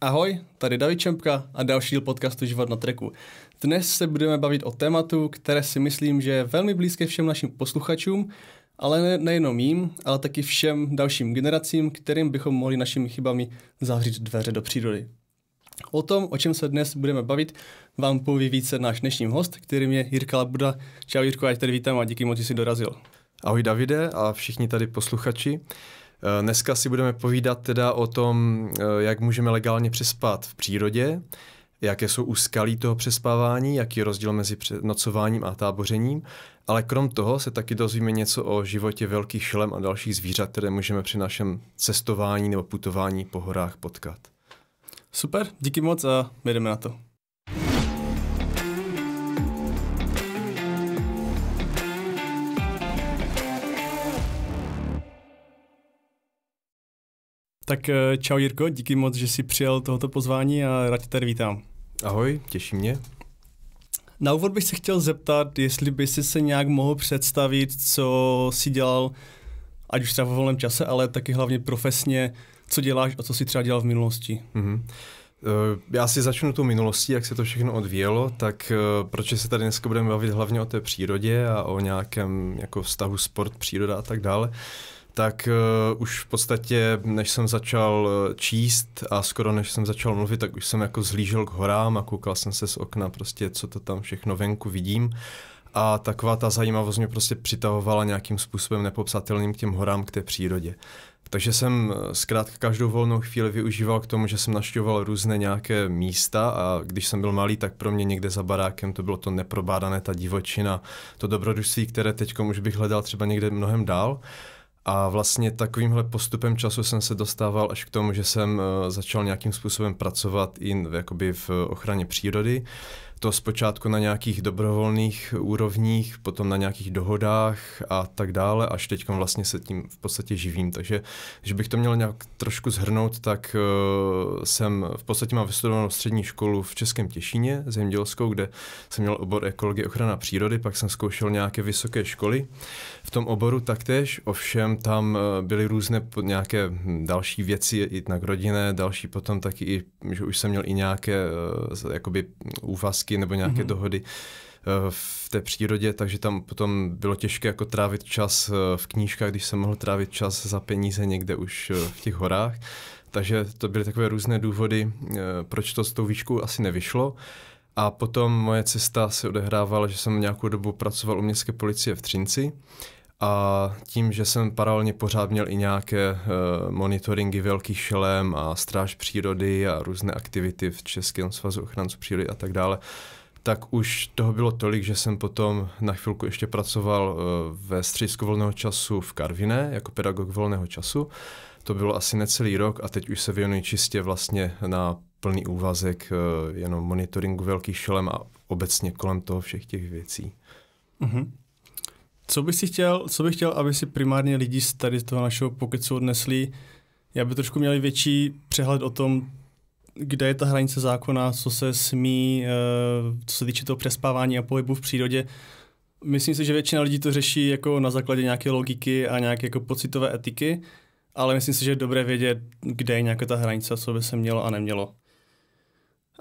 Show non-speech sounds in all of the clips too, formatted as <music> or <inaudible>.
Ahoj, tady David Čempka a další díl podcastu Život na treku. Dnes se budeme bavit o tématu, které si myslím, že je velmi blízké všem našim posluchačům, ale ne, nejenom jim, ale taky všem dalším generacím, kterým bychom mohli našimi chybami zavřít dveře do přírody. O tom, o čem se dnes budeme bavit, vám poví více náš dnešní host, kterým je Jirka Labuda. Čau Jirko, já tady vítám a díky moc, že jsi dorazil. Ahoj Davide a všichni tady posluchači. Eh, dneska si budeme povídat teda o tom, eh, jak můžeme legálně přespat v přírodě, jaké jsou úskalí toho přespávání, jaký je rozdíl mezi nocováním a tábořením, ale krom toho se taky dozvíme něco o životě velkých šelem a dalších zvířat, které můžeme při našem cestování nebo putování po horách potkat. Super, díky moc a jdeme na to. Tak eh, čau Jirko, díky moc, že jsi přijal tohoto pozvání a rád tě tady vítám. Ahoj, těší mě. Na úvod bych se chtěl zeptat, jestli by si se nějak mohl představit, co si dělal, ať už třeba v volném čase, ale taky hlavně profesně, co děláš a co si třeba dělal v minulosti. Mm-hmm. Já si začnu tu minulostí, jak se to všechno odvíjelo, tak eh, proč se tady dneska budeme bavit hlavně o té přírodě a o nějakém jako vztahu sport, příroda a tak dále, tak uh, už v podstatě, než jsem začal eh, číst a skoro než jsem začal mluvit, tak už jsem jako zhlížel k horám a koukal jsem se z okna prostě, co to tam všechno venku vidím. A taková ta zajímavost mě prostě přitahovala nějakým způsobem nepopsatelným k těm horám, k té přírodě. Takže jsem eh, zkrátka každou volnou chvíli využíval k tomu, že jsem naštěvoval různé nějaké místa a když jsem byl malý, tak pro mě někde za barákem to bylo to neprobádané, ta divočina, to dobrodružství, které teď už bych hledal třeba někde mnohem dál. A vlastně takovýmhle postupem času jsem se dostával až k tomu, že jsem eh, začal nějakým způsobem pracovat i jakoby v eh, ochraně přírody. Uh, to zpočátku na nějakých dobrovolných úrovních, potom na nějakých dohodách a tak dále, až teď vlastně se tím v podstatě živím. Takže že bych to měl nějak trošku zhrnout, tak uh, jsem v podstatě mám vystudovanou střední školu v Českém Těšíně, zemědělskou, kde jsem měl obor ekologie ochrana přírody, pak jsem zkoušel nějaké vysoké školy v tom oboru taktéž, ovšem tam eh, byly různé nějaké hm, další věci, i na rodinné, další potom taky, i, že už jsem měl i nějaké uh, jakoby hm, úvazky stávky nebo nějaké mm-hmm. dohody eh, v té přírodě, takže tam potom bylo těžké jako trávit čas eh, v knížkách, když jsem mohl trávit čas za peníze někde už eh, v těch horách. Takže to byly takové různé důvody, proč to s tou výškou asi nevyšlo. A potom moje cesta se odehrávala, že jsem nějakou dobu pracoval u městské policie v Třinci a tím, že jsem paralelně pořád měl i nějaké eh, monitoringy velkých šelem a stráž přírody a různé aktivity v Českém svazu ochranců přírody a tak dále, tak už toho bylo tolik, že jsem potom na chvilku ještě pracoval eh, ve středisku volného času v Karviné jako pedagog volného času. To bylo asi necelý rok a teď už se věnuji čistě vlastně na plný úvazek eh, jenom monitoringu velkých šelem a obecně kolem toho všech těch věcí. Mm-hmm. Co bych si chtěl, co bych chtěl, aby si primárně lidi z tady toho našeho pokecu odnesli, Já aby trošku měli větší přehled o tom, kde je ta hranice zákona, co se smí, eh, co se týče toho přespávání a pohybu v přírodě. Myslím si, že většina lidí to řeší jako na základě nějaké logiky a nějaké jako pocitové etiky, ale myslím si, že je dobré vědět, kde je nějaká ta hranice, co by se mělo a nemělo.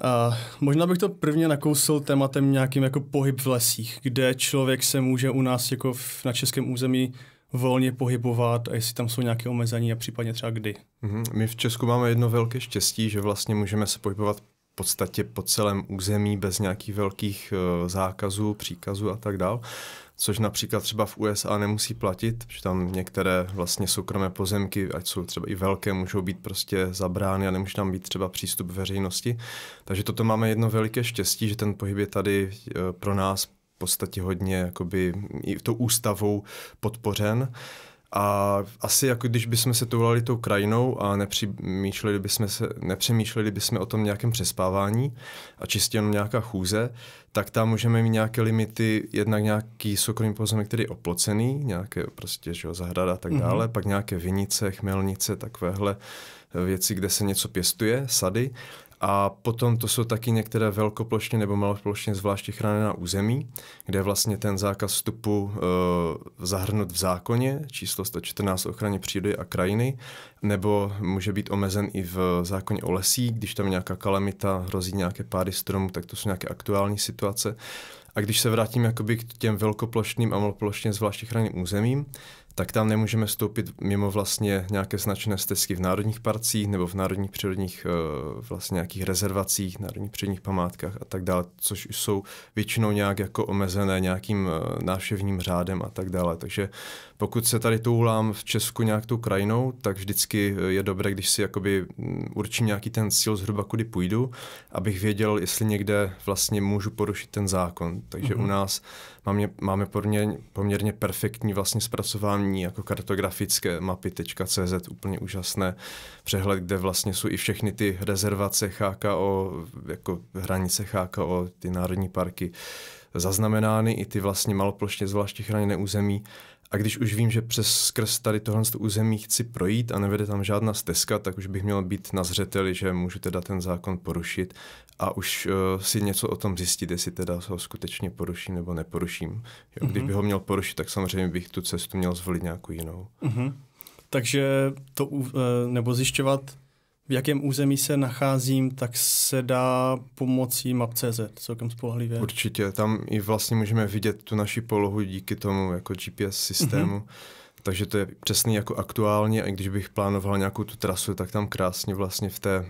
Uh, možná bych to prvně nakousil tématem nějakým jako pohyb v lesích, kde člověk se může u nás jako v, na českém území volně pohybovat a jestli tam jsou nějaké omezení a případně třeba kdy. Mm. My v Česku máme jedno velké štěstí, že vlastně můžeme se pohybovat v podstatě po celém území bez nějakých velkých uh, zákazů, příkazů a tak dále což například třeba v USA nemusí platit, že tam některé vlastně soukromé pozemky, ať jsou třeba i velké, můžou být prostě zabrány a nemůže tam být třeba přístup veřejnosti. Takže toto máme jedno veliké štěstí, že ten pohyb je tady e, pro nás v podstatě hodně jakoby i tou ústavou podpořen. A asi jako když bychom se toulali tou krajinou a nepřemýšleli bychom, se, nepřemýšleli bychom o tom nějakém přespávání a čistě jenom nějaká chůze, tak tam můžeme mít nějaké limity, jednak nějaký soukromý pozemek, který je oplocený, nějaké prostě že jo, zahrada a tak mhm. dále, mm-hmm. pak nějaké vinice, chmelnice, takovéhle eh, věci, kde se něco pěstuje, sady a potom to jsou taky některé velkoplošně nebo maloplošně zvláště chráněná území, kde je vlastně ten zákaz vstupu e, zahrnut v zákoně číslo 114 ochraně přírody a krajiny, nebo může být omezen i v zákoně o lesích, když tam nějaká kalamita, hrozí nějaké pády stromů, tak to jsou nějaké aktuální situace. A když se vrátím jakoby k těm velkoplošným a maloplošně zvláště chráněným územím, tak tam nemůžeme stoupit mimo vlastně nějaké značné stezky v národních parcích nebo v národních přírodních eh, vlastně nějakých rezervacích, národních přírodních památkách a tak dále, což jsou většinou nějak jako omezené nějakým eh, návštěvním řádem a tak dále. Takže pokud se tady toulám v Česku nějak tou krajinou, tak vždycky eh, je dobré, když si jakoby mm, určím nějaký ten cíl zhruba, kudy půjdu, abych věděl, jestli někde vlastně můžu porušit ten zákon. Takže mm-hmm. u mhm. nás máme, máme poměrně, poměrně perfektní vlastně zpracování jako kartografické mapy.cz, úplně úžasné přehled, kde vlastně jsou i všechny ty rezervace HKO, jako hranice HKO, ty národní parky, zaznamenány i ty vlastně maloplošně zvláště chráněné území a když už vím, že přes skrz tady tohle území chci projít a nevede tam žádná stezka, tak už bych měl být na zřeteli, že můžu teda ten zákon porušit a už uh, si něco o tom zjistit, jestli teda ho skutečně poruším nebo neporuším. Jo, mm-hmm. ho měl porušit, tak samozřejmě bych tu cestu měl zvolit nějakou jinou. Mm-hmm. Takže to, uh, nebo zjišťovat v jakém území se nacházím, tak se dá pomocí map.cz celkem spolehlivě. Určitě, tam i vlastně můžeme vidět tu naši polohu díky tomu jako GPS systému. Mm-hmm. Takže to je přesný jako aktuálně, a když bych plánoval nějakou tu trasu, tak tam krásně vlastně v té uh,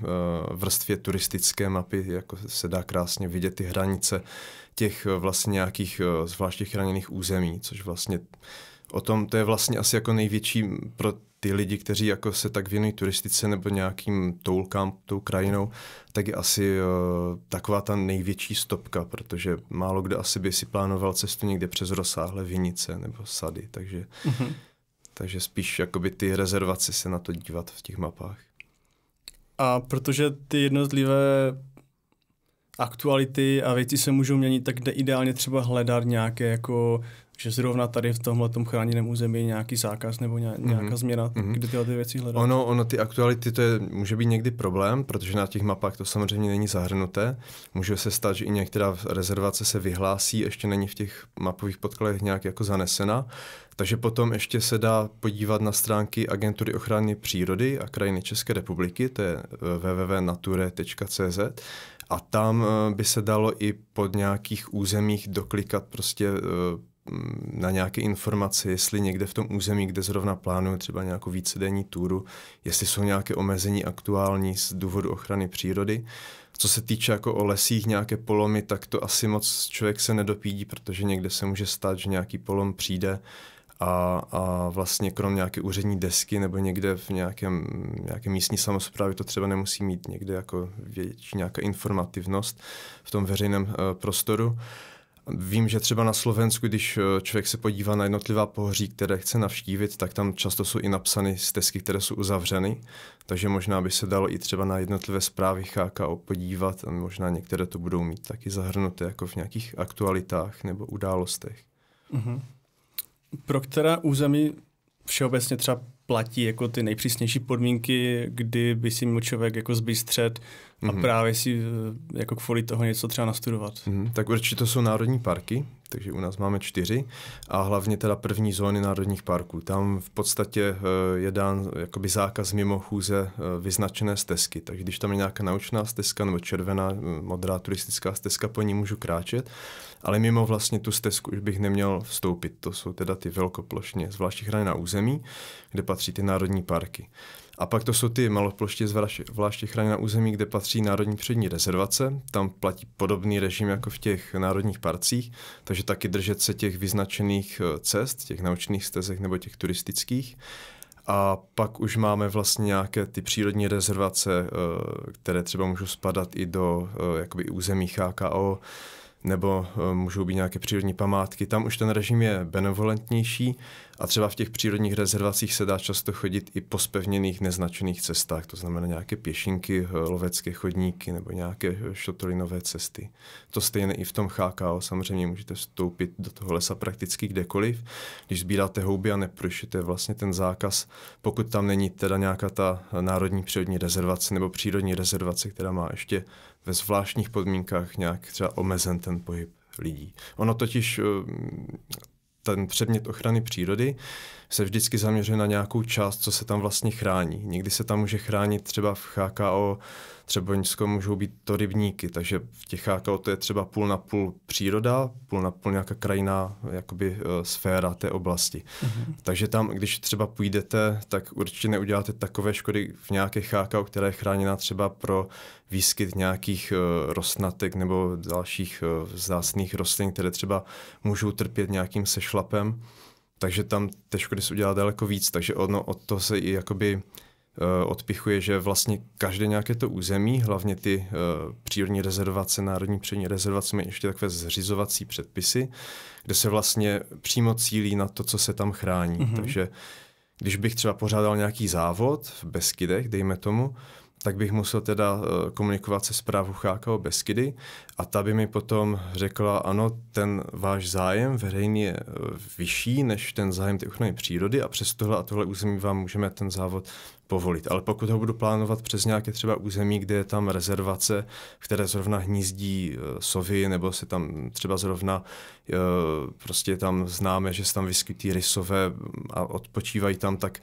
vrstvě turistické mapy jako se dá krásně vidět ty hranice těch eh, vlastně nějakých uh, zvláště chráněných území, což vlastně o tom, to je vlastně asi jako největší pro ty lidi, kteří jako se tak věnují turistice nebo nějakým toulkám, tou krajinou, tak je asi uh, taková ta největší stopka, protože málo kdo asi by si plánoval cestu někde přes rozsáhlé vinice nebo sady, takže, mm-hmm. takže spíš jakoby ty rezervace se na to dívat v těch mapách. A protože ty jednotlivé aktuality a věci se můžou měnit, tak jde ideálně třeba hledat nějaké jako že zrovna tady v tomhle chráněném území je nějaký zákaz nebo mhm, nějaká mm-hmm. změna, mm-hmm. kde tyhle ty věci hledat. Ono, ono, ty aktuality, to je, může být někdy problém, protože na těch mapách to samozřejmě není zahrnuté. Může se stát, že i některá rezervace se vyhlásí, ještě není v těch mapových podkladech nějak jako zanesena. Takže potom ještě se dá podívat na stránky Agentury ochrany přírody a krajiny České republiky, to je eh, www.nature.cz a tam eh, by se dalo i pod nějakých územích doklikat prostě eh, Mm, na nějaké informace, jestli někde v tom území, kde zrovna plánuje třeba nějakou vícedenní túru, jestli jsou nějaké omezení aktuální z důvodu ochrany přírody. Co se týče jako o lesích nějaké polomy, tak to asi moc člověk se nedopídí, protože někde se může stát, že nějaký polom přijde a, a vlastně krom nějaké úřední desky nebo někde v nějakém, nějaké místní samozprávě to třeba nemusí mít někde jako větší nějaká informativnost v tom veřejném uh, prostoru. Uh, Vím, že třeba na Slovensku, když eh, člověk se podívá na jednotlivá pohoří, které chce navštívit, tak tam často jsou i napsány stezky, které jsou uzavřeny, takže možná by se dalo i třeba na jednotlivé zprávy cháka podívat, a možná některé to budou mít taky zahrnuté jako v nějakých aktualitách nebo událostech. Uh-huh. Pro která území všeobecně třeba platí jako ty nejpřísnější podmínky, kdy by si měl člověk jako zbystřet a mm-hmm. právě si e, jako kvůli toho něco třeba nastudovat. Mm-hmm. Tak určitě to jsou národní parky, takže u nás máme čtyři a hlavně teda první zóny národních parků. Tam v podstatě eh, je dán jakoby zákaz mimo chůze eh, vyznačené stezky, takže když tam je nějaká naučná stezka nebo červená, eh, modrá turistická stezka, po ní můžu kráčet, ale mimo vlastně tu stezku už bych neměl vstoupit. To jsou teda ty velkoplošně, zvláště na území, kde patří ty národní parky. A pak to jsou ty maloploště zvláště chráněná území, kde patří národní přední rezervace. Tam platí podobný režim jako v těch národních parcích, takže taky držet se těch vyznačených eh, cest, těch naučných stezek nebo těch turistických. A pak už máme vlastně nějaké ty přírodní rezervace, eh, které třeba můžou spadat i do eh, jakoby území HKO, nebo eh, můžou být nějaké přírodní památky. Tam už ten režim je benevolentnější a třeba v těch přírodních rezervacích se dá často chodit i po spevněných neznačených cestách, to znamená nějaké pěšinky, eh, lovecké chodníky nebo nějaké eh, šotolinové cesty. To stejné i v tom HKO, samozřejmě můžete vstoupit do toho lesa prakticky kdekoliv, když sbíráte houby a neprošujete vlastně ten zákaz, pokud tam není teda nějaká ta národní přírodní rezervace nebo přírodní rezervace, která má ještě ve zvláštních podmínkách nějak třeba omezen ten pohyb lidí. Ono totiž eh, ten předmět ochrany přírody se vždycky zaměřuje na nějakou část, co se tam vlastně chrání. Někdy se tam může chránit třeba v HKO Nízko můžou být to rybníky, takže v těch HKO to je třeba půl na půl příroda, půl na půl nějaká krajina, jakoby e, sféra té oblasti. Mm-hmm. Takže tam, když třeba půjdete, tak určitě neuděláte takové škody v nějaké HKO, která je chráněna třeba pro výskyt nějakých e, rostnatek nebo dalších e, vzácných rostlin, které třeba můžou trpět nějakým sešlapem takže tam té škody se udělá daleko víc, takže ono od toho se i jakoby eh, odpichuje, že vlastně každé nějaké to území, hlavně ty eh, přírodní rezervace, národní přírodní rezervace, mají ještě takové zřizovací předpisy, kde se vlastně přímo cílí na to, co se tam chrání. Mm-hmm. Takže když bych třeba pořádal nějaký závod v Beskydech, dejme tomu, tak bych musel teda eh, komunikovat se zprávou Chákao Beskydy a ta by mi potom řekla, ano, ten váš zájem veřejně je eh, vyšší než ten zájem té ochrany přírody a přes tohle a tohle území vám můžeme ten závod povolit. Ale pokud ho budu plánovat přes nějaké třeba území, kde je tam rezervace, které zrovna hnízdí eh, sovy, nebo se tam třeba zrovna prostě tam známe, že se tam vyskytí rysové mm, a odpočívají tam, tak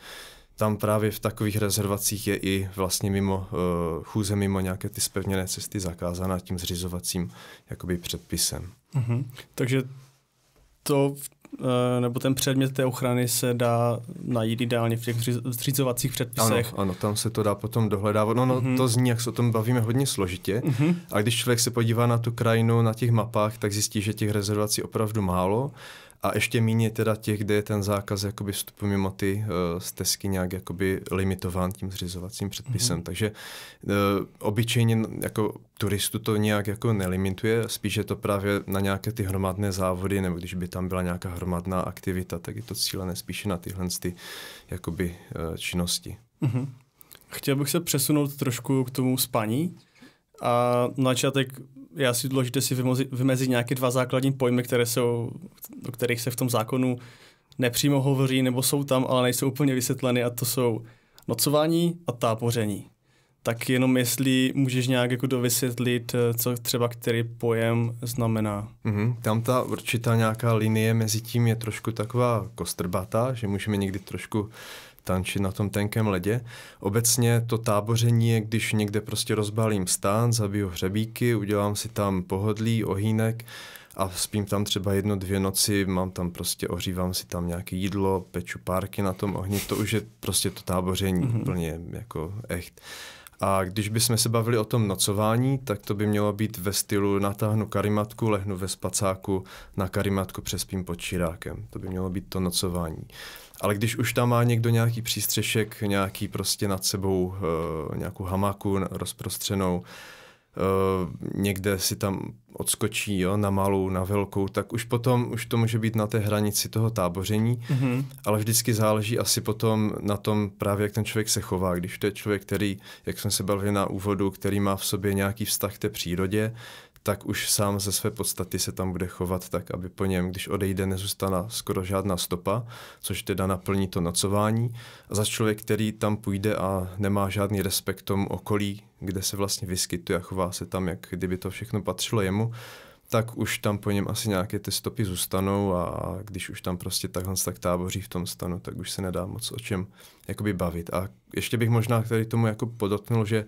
tam právě v takových rezervacích je i vlastně mimo, uh, chůze mimo nějaké ty spevněné cesty zakázaná tím zřizovacím jakoby předpisem. Mm-hmm. Takže to, uh, nebo ten předmět té ochrany se dá najít ideálně v těch zřizovacích předpisech. Ano, ano, tam se to dá potom dohledávat. No, no mm-hmm. to zní, jak se o tom bavíme, hodně složitě. Mm-hmm. A když člověk se podívá na tu krajinu, na těch mapách, tak zjistí, že těch rezervací opravdu málo a ještě méně teda těch, kde je ten zákaz jakoby vstupu mimo ty uh, stezky nějak jakoby limitován tím zřizovacím předpisem. Mm-hmm. Takže uh, obyčejně jako turistu to nějak jako nelimituje, spíš je to právě na nějaké ty hromadné závody, nebo když by tam byla nějaká hromadná aktivita, tak je to cílené spíše na tyhle ty jakoby uh, činnosti. Mm-hmm. Chtěl bych se přesunout trošku k tomu spaní a na začátek je asi důležité si vymezit nějaké dva základní pojmy, které jsou, o kterých se v tom zákonu nepřímo hovoří, nebo jsou tam, ale nejsou úplně vysvětleny, a to jsou nocování a tápoření. Tak jenom jestli můžeš nějak jako dovysvětlit, co třeba který pojem znamená. Mm-hmm. Tam ta určitá nějaká linie mezi tím je trošku taková kostrbata, že můžeme někdy trošku tančit na tom tenkém ledě. Obecně to táboření je, když někde prostě rozbalím stán, zabiju hřebíky, udělám si tam pohodlí, ohýnek a spím tam třeba jedno, dvě noci, mám tam prostě, ohřívám si tam nějaké jídlo, peču párky na tom ohni, to už je prostě to táboření mm-hmm. úplně jako echt. A když bychom se bavili o tom nocování, tak to by mělo být ve stylu natáhnu karimatku, lehnu ve spacáku, na karimatku přespím pod čirákem. To by mělo být to nocování. Ale když už tam má někdo nějaký přístřešek, nějaký prostě nad sebou, eh, nějakou hamaku rozprostřenou, eh, někde si tam odskočí jo, na malou, na velkou, tak už potom už to může být na té hranici toho táboření, mm-hmm. ale vždycky záleží asi potom na tom právě, jak ten člověk se chová. Když to je člověk, který, jak jsem se bavil na úvodu, který má v sobě nějaký vztah k té přírodě, tak už sám ze své podstaty se tam bude chovat tak, aby po něm, když odejde, nezůstala skoro žádná stopa, což teda naplní to nocování. A za člověk, který tam půjde a nemá žádný respekt tomu okolí, kde se vlastně vyskytuje a chová se tam, jak kdyby to všechno patřilo jemu, tak už tam po něm asi nějaké ty stopy zůstanou a když už tam prostě takhle tak táboří v tom stanu, tak už se nedá moc o čem jakoby bavit. A ještě bych možná tady tomu jako podotknul, že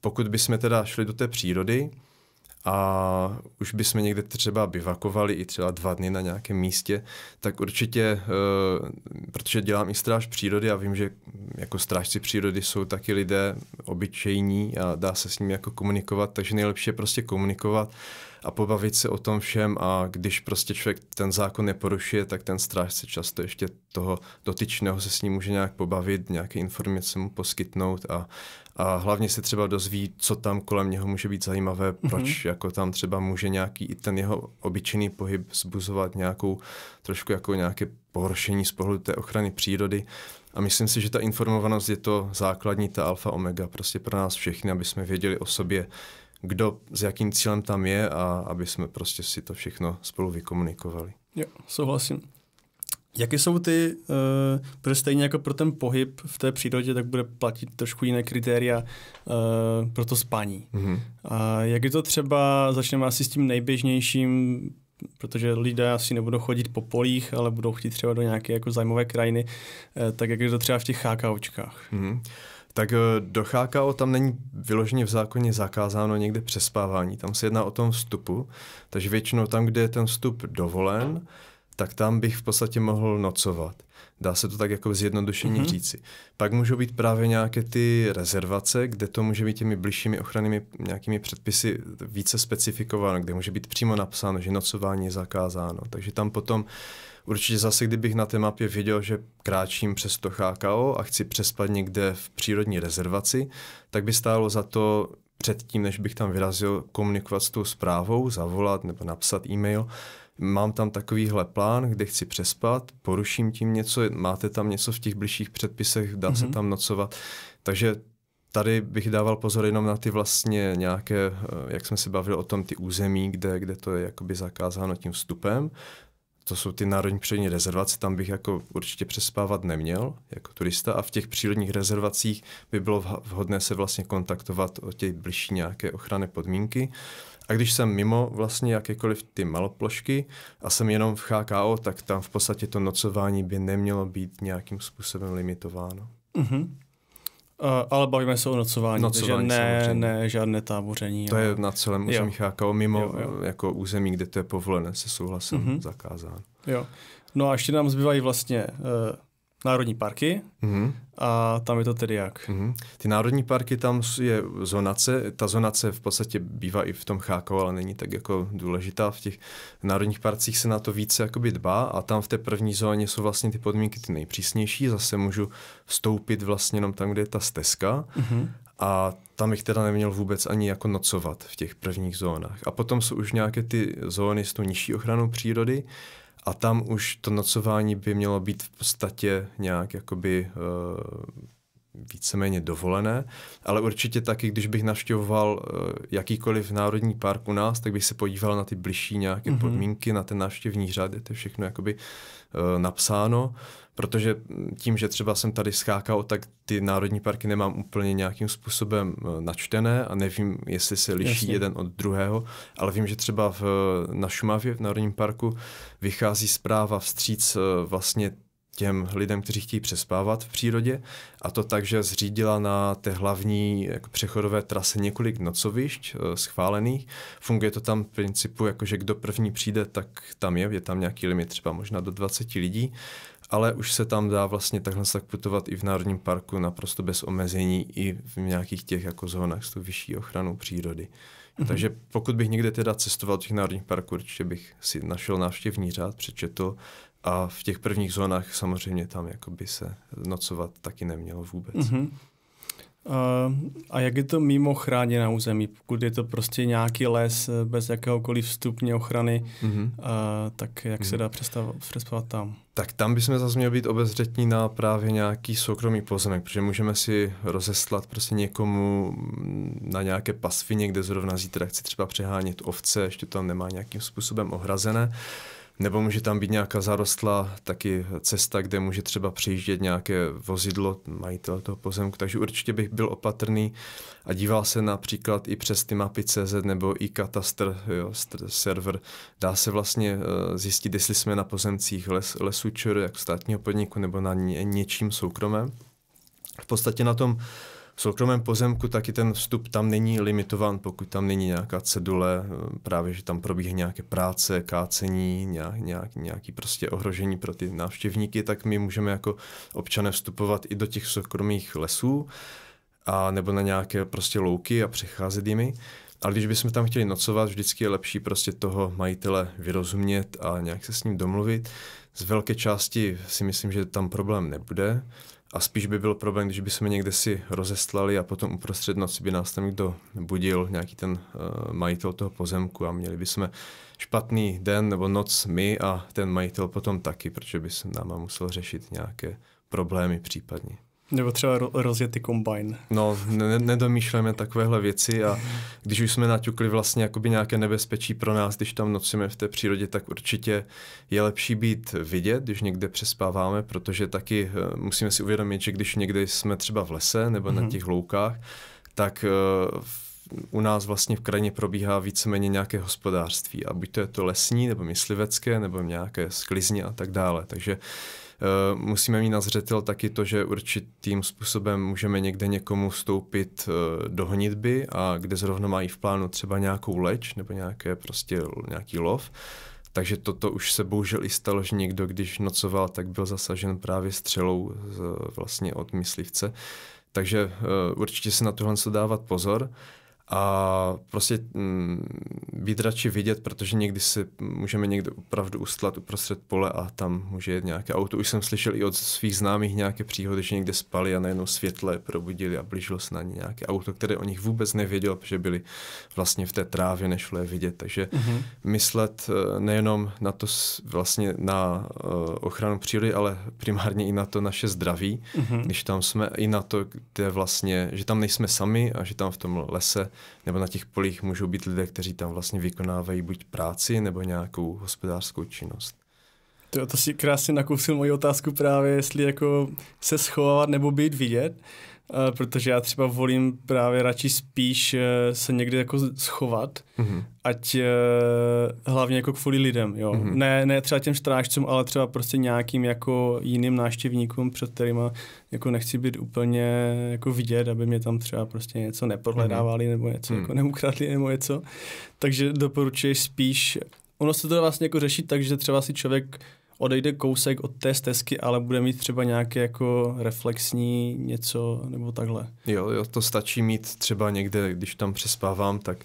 pokud bychom teda šli do té přírody, a už bychom někde třeba bivakovali i třeba dva dny na nějakém místě, tak určitě, eh, protože dělám i stráž přírody a vím, že jako strážci přírody jsou taky lidé obyčejní a dá se s nimi jako komunikovat, takže nejlepší je prostě komunikovat a pobavit se o tom všem a když prostě člověk ten zákon neporušuje, tak ten strážce často ještě toho dotyčného se s ním může nějak pobavit, nějaké informace mu poskytnout a, a hlavně se třeba dozví, co tam kolem něho může být zajímavé, mhm. proč mm-hmm. jako tam třeba může nějaký i ten jeho obyčejný pohyb zbuzovat nějakou trošku jako nějaké pohoršení z pohledu té ochrany přírody. A myslím si, že ta informovanost je to základní, ta alfa omega prostě pro nás všechny, aby jsme věděli o sobě, kdo s jakým cílem tam je a aby jsme prostě si to všechno spolu vykomunikovali. Jo, souhlasím. Jaké jsou ty, uh, protože stejně jako pro ten pohyb v té přírodě, tak bude platit trošku jiné kritéria uh, pro to spání. Mm-hmm. A jak je to třeba, začneme asi s tím nejběžnějším, protože lidé asi nebudou chodit po polích, ale budou chtít třeba do nějaké jako zajímavé krajiny, uh, tak jak je to třeba v těch chákaučkách? Mm-hmm. Tak eh, do Chákao tam není vyloženě v zákoně zakázáno někde přespávání. Tam se jedná o tom vstupu, takže většinou tam, kde je ten vstup dovolen, tak tam bych v podstatě mohl nocovat. Dá se to tak jako zjednodušeně mm-hmm. říci. Pak můžou být právě nějaké ty rezervace, kde to může být těmi bližšími ochrannými nějakými předpisy více specifikováno, kde může být přímo napsáno, že nocování je zakázáno. Takže tam potom uh, Určitě zase, kdybych na té mapě viděl, že kráčím přes to chákao a chci přespat někde v přírodní rezervaci, tak by stálo za to předtím, než bych tam vyrazil, komunikovat s tou zprávou, zavolat nebo napsat e-mail. Mám tam takovýhle plán, kde chci přespat, poruším tím něco, máte tam něco v těch bližších předpisech, dá mm-hmm. se mhm. tam nocovat. Takže tady bych dával pozor jenom na ty vlastně nějaké, eh, jak jsme se bavili o tom, ty území, kde, kde to je jakoby zakázáno tím vstupem to jsou ty národní přírodní rezervace, tam bych jako určitě přespávat neměl jako turista a v těch přírodních rezervacích by bylo vhodné se vlastně kontaktovat o těch blížší nějaké ochranné podmínky. A když jsem mimo vlastně jakékoliv ty maloplošky a jsem jenom v HKO, tak tam v podstatě to nocování by nemělo být nějakým způsobem limitováno. Mm-hmm. Uh, ale bavíme se o nocování, nocování takže ne, ne, žádné táboření. To ale... je na celém území Chákao, jako mimo jo, jo. jako území, kde to je povolené se souhlasem mm-hmm. zakázáno. Jo. No a ještě nám zbývají vlastně uh, národní parky mm-hmm. a tam je to tedy jak? Mm-hmm. Ty národní parky, tam je zonace, ta zonace v podstatě bývá i v tom Chákovu, ale není tak jako důležitá. V těch národních parcích se na to více jakoby dbá a tam v té první zóně jsou vlastně ty podmínky ty nejpřísnější, zase můžu vstoupit vlastně jenom tam, kde je ta stezka mm-hmm. A tam bych teda neměl vůbec ani jako nocovat v těch prvních zónách. A potom jsou už nějaké ty zóny s tou nižší ochranou přírody, a tam už to nocování by mělo být v podstatě nějak jakoby eh, víceméně dovolené, ale určitě taky, když bych navštěvoval eh, jakýkoliv národní park u nás, tak bych se podíval na ty bližší nějaké mm-hmm. podmínky, na ten návštěvní řád, je to všechno jakoby eh, napsáno protože tím, že třeba jsem tady skákal, tak ty národní parky nemám úplně nějakým způsobem eh, načtené a nevím, jestli se liší Jasně. jeden od druhého, ale vím, že třeba v, eh, na Šumavě v Národním parku vychází zpráva vstříc eh, vlastně těm lidem, kteří chtějí přespávat v přírodě a to tak, že zřídila na té hlavní jako přechodové trase několik nocovišť e, schválených. Funguje to tam v principu, jako že kdo první přijde, tak tam je, je tam nějaký limit třeba možná do 20 lidí ale už se tam dá vlastně takhle tak putovat i v Národním parku naprosto bez omezení i v nějakých těch jako zónách s tou vyšší ochranou přírody. Mm-hmm. Takže pokud bych někde teda cestoval v těch národních parků, určitě bych si našel návštěvní řád, přečetl a v těch prvních zónách samozřejmě tam jakoby se nocovat taky nemělo vůbec. Mm-hmm. Eh, a jak je to mimo chráněná území? Pokud je to prostě nějaký les eh, bez jakéhokoliv vstupní ochrany, mm-hmm. a, eh, tak jak mm-hmm. se mhm. dá přestávat tam? Tak tam bychom zase měli být obezřetní na právě nějaký soukromý pozemek, protože můžeme si rozeslat prostě někomu mm, na nějaké pasvině, kde zrovna zítra chci třeba přehánět ovce, ještě to tam nemá nějakým způsobem ohrazené. Uh, nebo může tam být nějaká zarostla, taky cesta, kde může třeba přijíždět nějaké vozidlo majitel toho pozemku. Takže určitě bych byl opatrný a díval se například i přes ty mapy CZ nebo i katastr jo, server. Dá se vlastně eh, zjistit, jestli jsme na pozemcích les, lesu ČR, jak státního podniku, nebo na něčím soukromém. V podstatě na tom v soukromém pozemku taky ten vstup tam není limitován, pokud tam není nějaká cedule, eh, právě že tam probíhá nějaké práce, kácení, nějak, nějak, nějaký prostě ohrožení pro ty návštěvníky, tak my můžeme jako občané vstupovat i do těch soukromých lesů a nebo na nějaké prostě louky a přecházet jimi. Ale když bychom tam chtěli nocovat, vždycky je lepší prostě toho majitele vyrozumět a nějak se s ním domluvit. Z velké části si myslím, že tam problém nebude. A spíš by byl problém, když by jsme někde si rozestlali a potom uprostřed noci by nás tam někdo budil, nějaký ten uh, majitel toho pozemku a měli bychom špatný den nebo noc my a ten majitel potom taky, protože by se nám musel řešit nějaké problémy případně. Nebo třeba rozjet rozjetý kombajn. No, ne- nedomýšlejme takovéhle věci a když už jsme naťukli vlastně jakoby nějaké nebezpečí pro nás, když tam nocíme v té přírodě, tak určitě je lepší být vidět, když někde přespáváme, protože taky eh, musíme si uvědomit, že když někde jsme třeba v lese nebo na mhm. těch loukách, tak eh, u nás vlastně v krajině probíhá víceméně nějaké hospodářství a buď to je to lesní, nebo myslivecké, nebo nějaké sklizně a tak dále. Takže uh, Eh, musíme mít na zřetel taky to, že určitým způsobem můžeme někde někomu vstoupit eh, do honitby a kde zrovna mají v plánu třeba nějakou leč nebo nějaké prostě nějaký lov, takže toto už se bohužel i stalo, že někdo, když nocoval, tak byl zasažen právě střelou z, vlastně od myslivce. Takže uh, určitě se na tohle dávat pozor a prostě mm, být radši vidět, protože někdy si můžeme někde opravdu ustlat uprostřed pole a tam může jít nějaké auto. Už jsem slyšel i od svých známých nějaké příhody, že někde spali a najednou světle probudili a blížilo se na ně nějaké auto, které o nich vůbec nevěděl, protože byli vlastně v té trávě, nešlo je vidět. Takže mm-hmm. myslet eh, nejenom na to vlastně na eh, ochranu přírody, ale primárně i na to naše zdraví, mm-hmm. když tam jsme, i na to, kde vlastně, že tam nejsme sami a že tam v tom lese nebo na těch polích můžou být lidé, kteří tam vlastně vykonávají buď práci nebo nějakou hospodářskou činnost. To, to si krásně nakousil moji otázku právě, jestli jako se schovávat nebo být vidět. Eh, protože já třeba volím právě radši spíš eh, se někde jako schovat, mm-hmm. ať eh, hlavně jako kvůli lidem, jo. Mm-hmm. Ne, ne třeba těm strážcům, ale třeba prostě nějakým jako jiným náštěvníkům, před kterýma jako nechci být úplně jako vidět, aby mě tam třeba prostě něco neprohledávali mm-hmm. nebo něco mm-hmm. jako neukradli nebo něco. Takže doporučuji spíš, ono se to vlastně jako řešit tak, že třeba si člověk odejde kousek od té stezky, ale bude mít třeba nějaké jako reflexní něco nebo takhle. Jo, jo, to stačí mít třeba někde, když tam přespávám, tak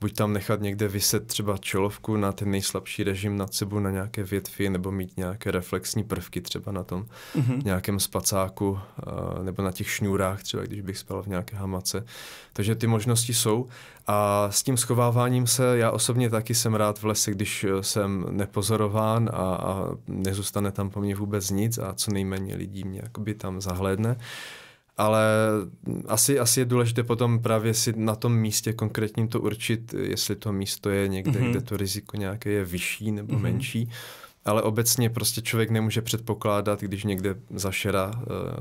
buď tam nechat někde vyset třeba čelovku na ten nejslabší režim nad sebou na nějaké větvi, nebo mít nějaké reflexní prvky třeba na tom mm-hmm. nějakém spacáku, eh, nebo na těch šňůrách třeba, když bych spal v nějaké hamace. Takže ty možnosti jsou. A s tím schováváním se, já osobně taky jsem rád v lese, když eh, jsem nepozorován a, a nezůstane tam po mně vůbec nic a co nejméně lidí mě jakoby tam zahlédne. Uh, ale asi, asi je důležité potom právě si na tom místě konkrétním to určit, jestli to místo je někde, mm-hmm. kde to riziko nějaké je vyšší nebo mm-hmm. menší. Ale obecně prostě člověk nemůže předpokládat, když někde zašera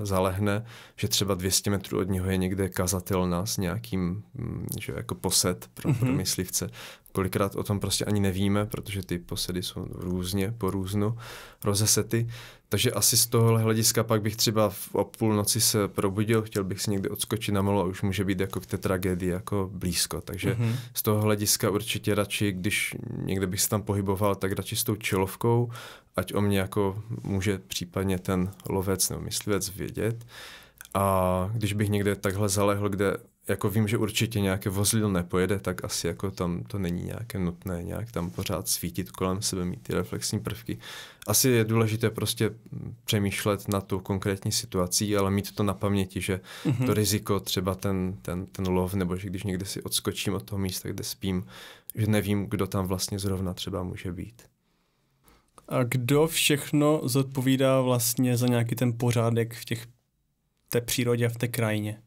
e, zalehne, že třeba 200 metrů od něho je někde kazatelna s nějakým, mm, že jako poset pro, mm-hmm. pro mhm. myslivce kolikrát o tom prostě ani nevíme, protože ty posedy jsou různě, po různu, rozesety. Takže asi z tohohle hlediska pak bych třeba v, o půlnoci se probudil, chtěl bych si někde odskočit na malo a už může být jako k té tragédii jako blízko. Takže mm-hmm. z toho hlediska určitě radši, když někde bych se tam pohyboval, tak radši s tou čelovkou, ať o mě jako může případně ten lovec nebo myslivec vědět. A když bych někde takhle zalehl, kde jako vím, že určitě nějaké vozidlo nepojede, tak asi jako tam to není nějaké nutné nějak tam pořád svítit kolem sebe, mít ty reflexní prvky. Asi je důležité prostě přemýšlet na tu konkrétní situaci, ale mít to na paměti, že mm-hmm. to riziko, třeba ten, ten, ten lov, nebo že když někde si odskočím od toho místa, kde spím, že nevím, kdo tam vlastně zrovna třeba může být. A kdo všechno zodpovídá vlastně za nějaký ten pořádek v těch té přírodě a v té krajině?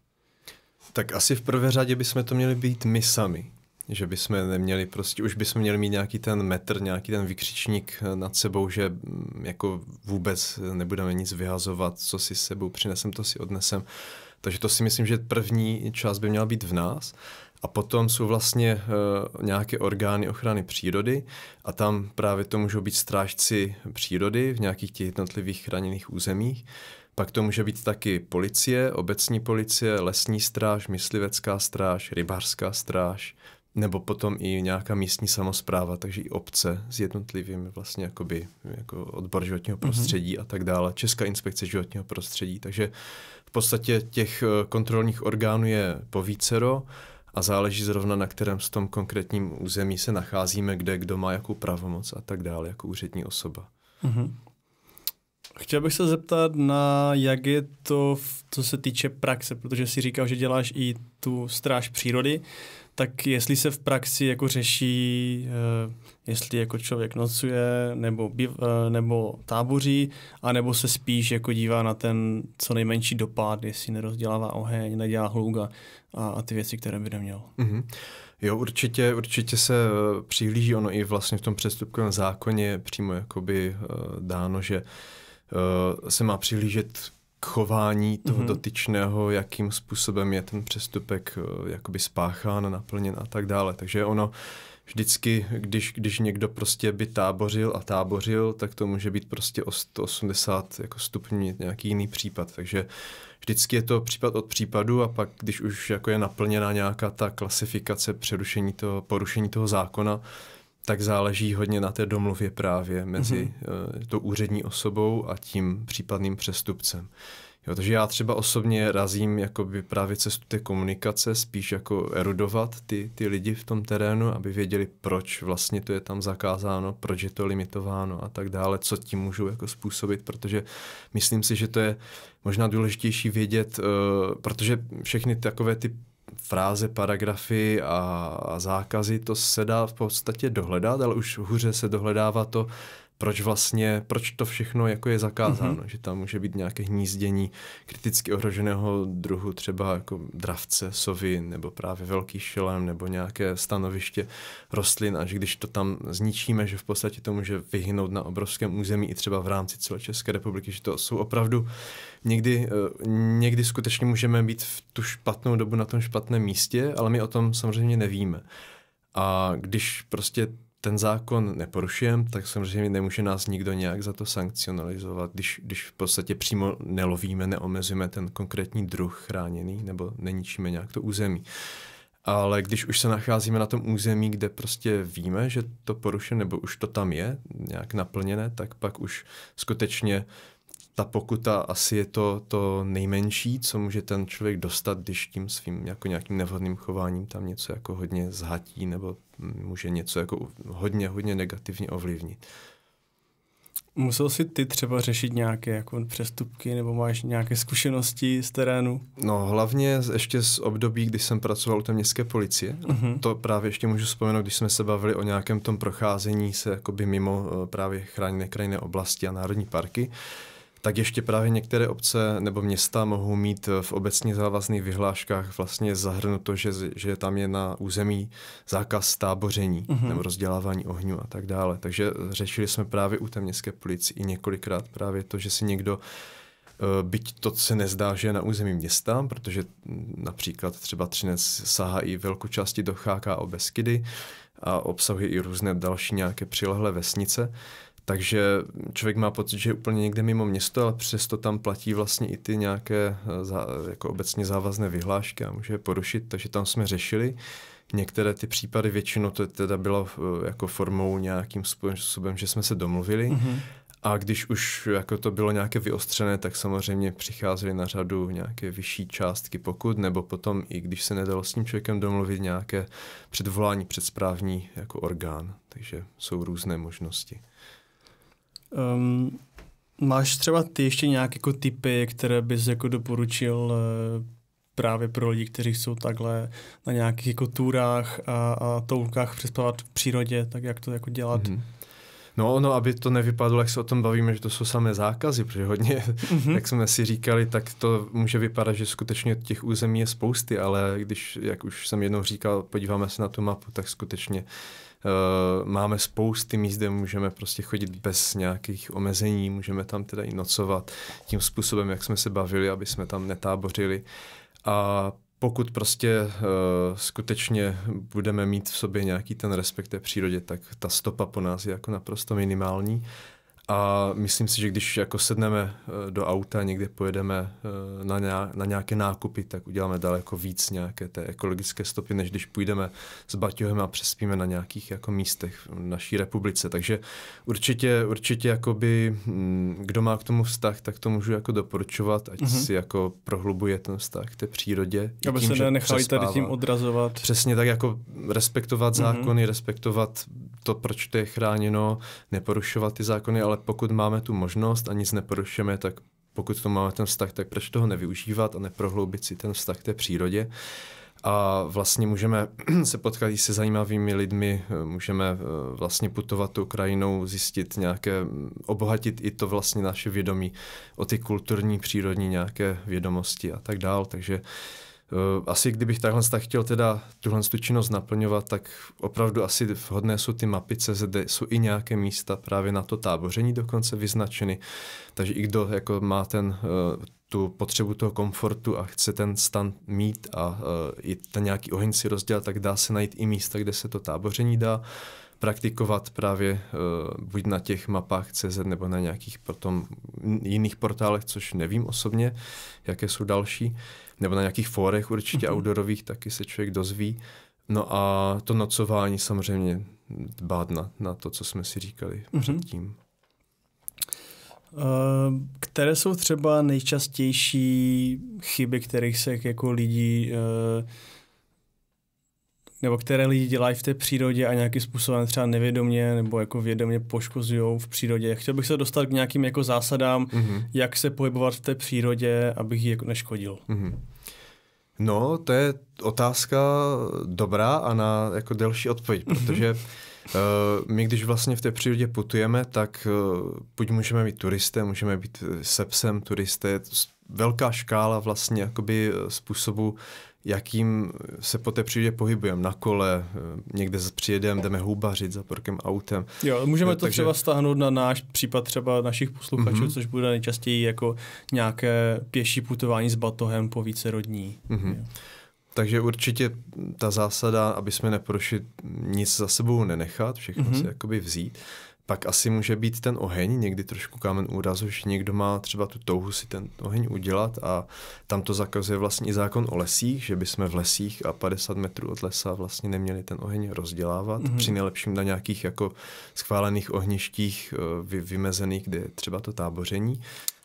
Tak asi v prvé řadě bychom to měli být my sami. Že bychom neměli prostě, už bychom měli mít nějaký ten metr, nějaký ten vykřičník nad sebou, že mm, jako vůbec nebudeme nic vyhazovat, co si sebou přinesem, to si odnesem. Takže to si myslím, že první část by měla být v nás. A potom jsou vlastně eh, nějaké orgány ochrany přírody a tam právě to můžou být strážci přírody v nějakých těch jednotlivých chráněných územích. Pak to může být taky policie, obecní policie, lesní stráž, myslivecká stráž, rybářská stráž, nebo potom i nějaká místní samozpráva, takže i obce s jednotlivými vlastně jakoby, jako odbor životního mhm. prostředí mm-hmm. a tak dále, Česká inspekce životního prostředí, takže v podstatě těch eh, kontrolních orgánů je povícero a záleží zrovna na kterém z tom konkrétním území se nacházíme, kde kdo má jakou pravomoc a tak dále, jako úřední osoba. Mm-hmm. Chtěl bych se zeptat na, jak je to, co se týče praxe, protože si říkal, že děláš i tu stráž přírody, tak jestli se v praxi jako řeší, eh, jestli jako člověk nocuje, nebo, býv, eh, nebo táboří, anebo se spíš jako dívá na ten co nejmenší dopad, jestli nerozdělává oheň, nedělá hlouga a, a ty věci, které by neměl. Mm-hmm. Jo, určitě, určitě se eh, přihlíží ono i vlastně v tom přestupkovém zákoně přímo jakoby dáno, že Eh, se má přihlížet k chování toho mm-hmm. dotyčného, jakým způsobem je ten přestupek eh, jakoby spáchán, naplněn a tak dále. Takže ono vždycky, když, když někdo prostě by tábořil a tábořil, tak to může být prostě o 180 jako stupňů nějaký jiný případ. Takže vždycky je to případ od případu a pak, když už jako je naplněna nějaká ta klasifikace přerušení toho, porušení toho zákona, tak záleží hodně na té domluvě právě mezi mm-hmm. tou úřední osobou a tím případným přestupcem. Jo, takže já třeba osobně razím jakoby právě cestu té komunikace, spíš jako erudovat ty, ty lidi v tom terénu, aby věděli, proč vlastně to je tam zakázáno, proč je to limitováno a tak dále, co tím můžou jako způsobit, protože myslím si, že to je možná důležitější vědět, uh, protože všechny takové ty fráze, paragrafy a, a zákazy, to se dá v podstatě dohledat, ale už hůře se dohledává to, proč vlastně, proč to všechno jako je zakázáno, mm-hmm. že tam může být nějaké hnízdění kriticky ohroženého druhu, třeba jako dravce, sovy, nebo právě velký šelem, nebo nějaké stanoviště rostlin a že když to tam zničíme, že v podstatě to může vyhnout na obrovském území i třeba v rámci celé České republiky, že to jsou opravdu někdy, eh, někdy skutečně můžeme být v tu špatnou dobu na tom špatném místě, ale my o tom samozřejmě nevíme. A když prostě ten zákon neporušujeme, tak samozřejmě nemůže nás nikdo nějak za to sankcionalizovat, když, když v podstatě přímo nelovíme, neomezujeme ten konkrétní druh chráněný nebo neničíme nějak to území. Ale když už se nacházíme na tom území, kde prostě víme, že to porušené nebo už to tam je nějak naplněné, tak pak už skutečně ta pokuta asi je to, to nejmenší, co může ten člověk dostat, když tím svým jako nějakým nevhodným chováním tam něco jako hodně zhatí nebo může něco jako hodně, hodně negativně ovlivnit. Musel jsi ty třeba řešit nějaké jako přestupky nebo máš nějaké zkušenosti z terénu? No hlavně ještě z období, kdy jsem pracoval u té městské policie. Uh-huh. To právě ještě můžu vzpomenout, když jsme se bavili o nějakém tom procházení se jakoby mimo eh, právě chráněné krajinné oblasti a národní parky. Uh, tak ještě právě některé obce nebo města mohou mít eh, v obecně závazných vyhláškách vlastně zahrnuto, že, že tam je na území zákaz táboření mm-hmm. nebo rozdělávání ohňu a tak dále. Takže eh, řešili jsme právě u té městské policie i několikrát právě to, že si někdo eh, Byť to se nezdá, že je na území města, protože hm, například třeba Třinec sahá i velkou části do a Beskydy a obsahuje i různé další nějaké přilehlé vesnice, takže člověk má pocit, že je úplně někde mimo město, ale přesto tam platí vlastně i ty nějaké eh, za, jako obecně závazné vyhlášky a může je porušit, takže tam jsme řešili. Některé ty případy většinou to teda bylo eh, jako formou nějakým způsobem, že jsme se domluvili. Mm-hmm. A když už jako to bylo nějaké vyostřené, tak samozřejmě přicházely na řadu nějaké vyšší částky pokud, nebo potom i když se nedalo s tím člověkem domluvit nějaké předvolání před správní jako orgán. Takže jsou různé možnosti. Um, máš třeba ty ještě nějaké jako typy, které bys jako doporučil eh, právě pro lidi, kteří jsou takhle na nějakých jako túrách a, a toulkách přespávat v přírodě, tak jak to jako dělat? Mm-hmm. No, no, aby to nevypadlo, jak se o tom bavíme, že to jsou samé zákazy, protože hodně, mm-hmm. <laughs> jak jsme si říkali, tak to může vypadat, že skutečně těch území je spousty, ale když, jak už jsem jednou říkal, podíváme se na tu mapu, tak skutečně Eh, máme spousty míst, kde můžeme prostě chodit bez nějakých omezení, můžeme tam teda i nocovat tím způsobem, jak jsme se bavili, aby jsme tam netábořili. A pokud prostě uh, skutečně budeme mít v sobě nějaký ten respekt té přírodě, tak ta stopa po nás je jako naprosto minimální a myslím si, že když jako sedneme eh, do auta, někde pojedeme eh, na, nějaké nákupy, tak uděláme daleko víc nějaké té ekologické stopy, než když půjdeme s baťohem a přespíme na nějakých jako místech v naší republice. Takže určitě, určitě jakoby, mm, kdo má k tomu vztah, tak to můžu jako doporučovat, ať mm-hmm. si jako prohlubuje ten vztah k té přírodě. Aby tím, se nechali tady tím odrazovat. Přesně tak jako respektovat mm-hmm. zákony, respektovat to, proč to je chráněno, neporušovat ty zákony, ale ale pokud máme tu možnost a nic neporušujeme, tak pokud to máme ten vztah, tak proč toho nevyužívat a neprohloubit si ten vztah k té přírodě. A vlastně můžeme <clears throat> se potkat i se zajímavými lidmi, můžeme eh, vlastně putovat tou krajinou, zjistit nějaké, mm, obohatit i to vlastně naše vědomí o ty kulturní, přírodní nějaké vědomosti a tak dál. Takže Eh, asi kdybych takhle chtěl teda tuhle činnost naplňovat, tak opravdu asi vhodné jsou ty mapy CZD, jsou i nějaké místa právě na to táboření dokonce vyznačeny, takže i kdo jako má ten, eh, tu potřebu toho komfortu a chce ten stan mít a eh, i ten nějaký oheň si rozdělat, tak dá se najít i místa, kde se to táboření dá praktikovat právě buď na těch mapách CZ nebo na nějakých potom jiných portálech, což nevím osobně, jaké jsou další nebo na nějakých fórech určitě mm-hmm. outdoorových taky se člověk dozví. No a to nocování samozřejmě dbát na, na to, co jsme si říkali mm-hmm. předtím. Eh, které jsou třeba nejčastější chyby, kterých se jako lidi uh, nebo které lidi dělají v té přírodě a nějakým způsobem třeba nevědomě nebo jako vědomě poškozují v přírodě. Chtěl bych se dostat k nějakým jako zásadám, mm-hmm. jak se pohybovat v té přírodě, abych ji jako neškodil. Mm-hmm. No, to je otázka dobrá a na jako delší odpověď, mhm. protože uh, my, když vlastně v té přírodě putujeme, tak eh, buď můžeme být turisté, můžeme být eh, sepsem turisté, velká škála vlastně jakoby eh, způsobu, jakým se po té přírodě pohybujeme. Na kole, eh, někde přijedeme, jdeme hůbařit za porkem autem. Jo, můžeme eh, to Takže... třeba stáhnout na náš případ třeba našich posluchačů, mm-hmm. což bude nejčastěji jako nějaké pěší putování s batohem po více rodní. Mm-hmm. Takže určitě ta zásada, aby jsme neprošli nic za sebou nenechat, všechno mm-hmm. si jakoby vzít, pak asi může být ten oheň někdy trošku kámen úrazu, že někdo má třeba tu touhu si ten oheň udělat a tam to zakazuje vlastně i zákon o lesích, že by jsme v lesích a 50 metrů od lesa vlastně neměli ten oheň rozdělávat. Mm-hmm. Při nejlepším na nějakých jako schválených ohništích eh, vy, vymezených, kde je třeba to táboření.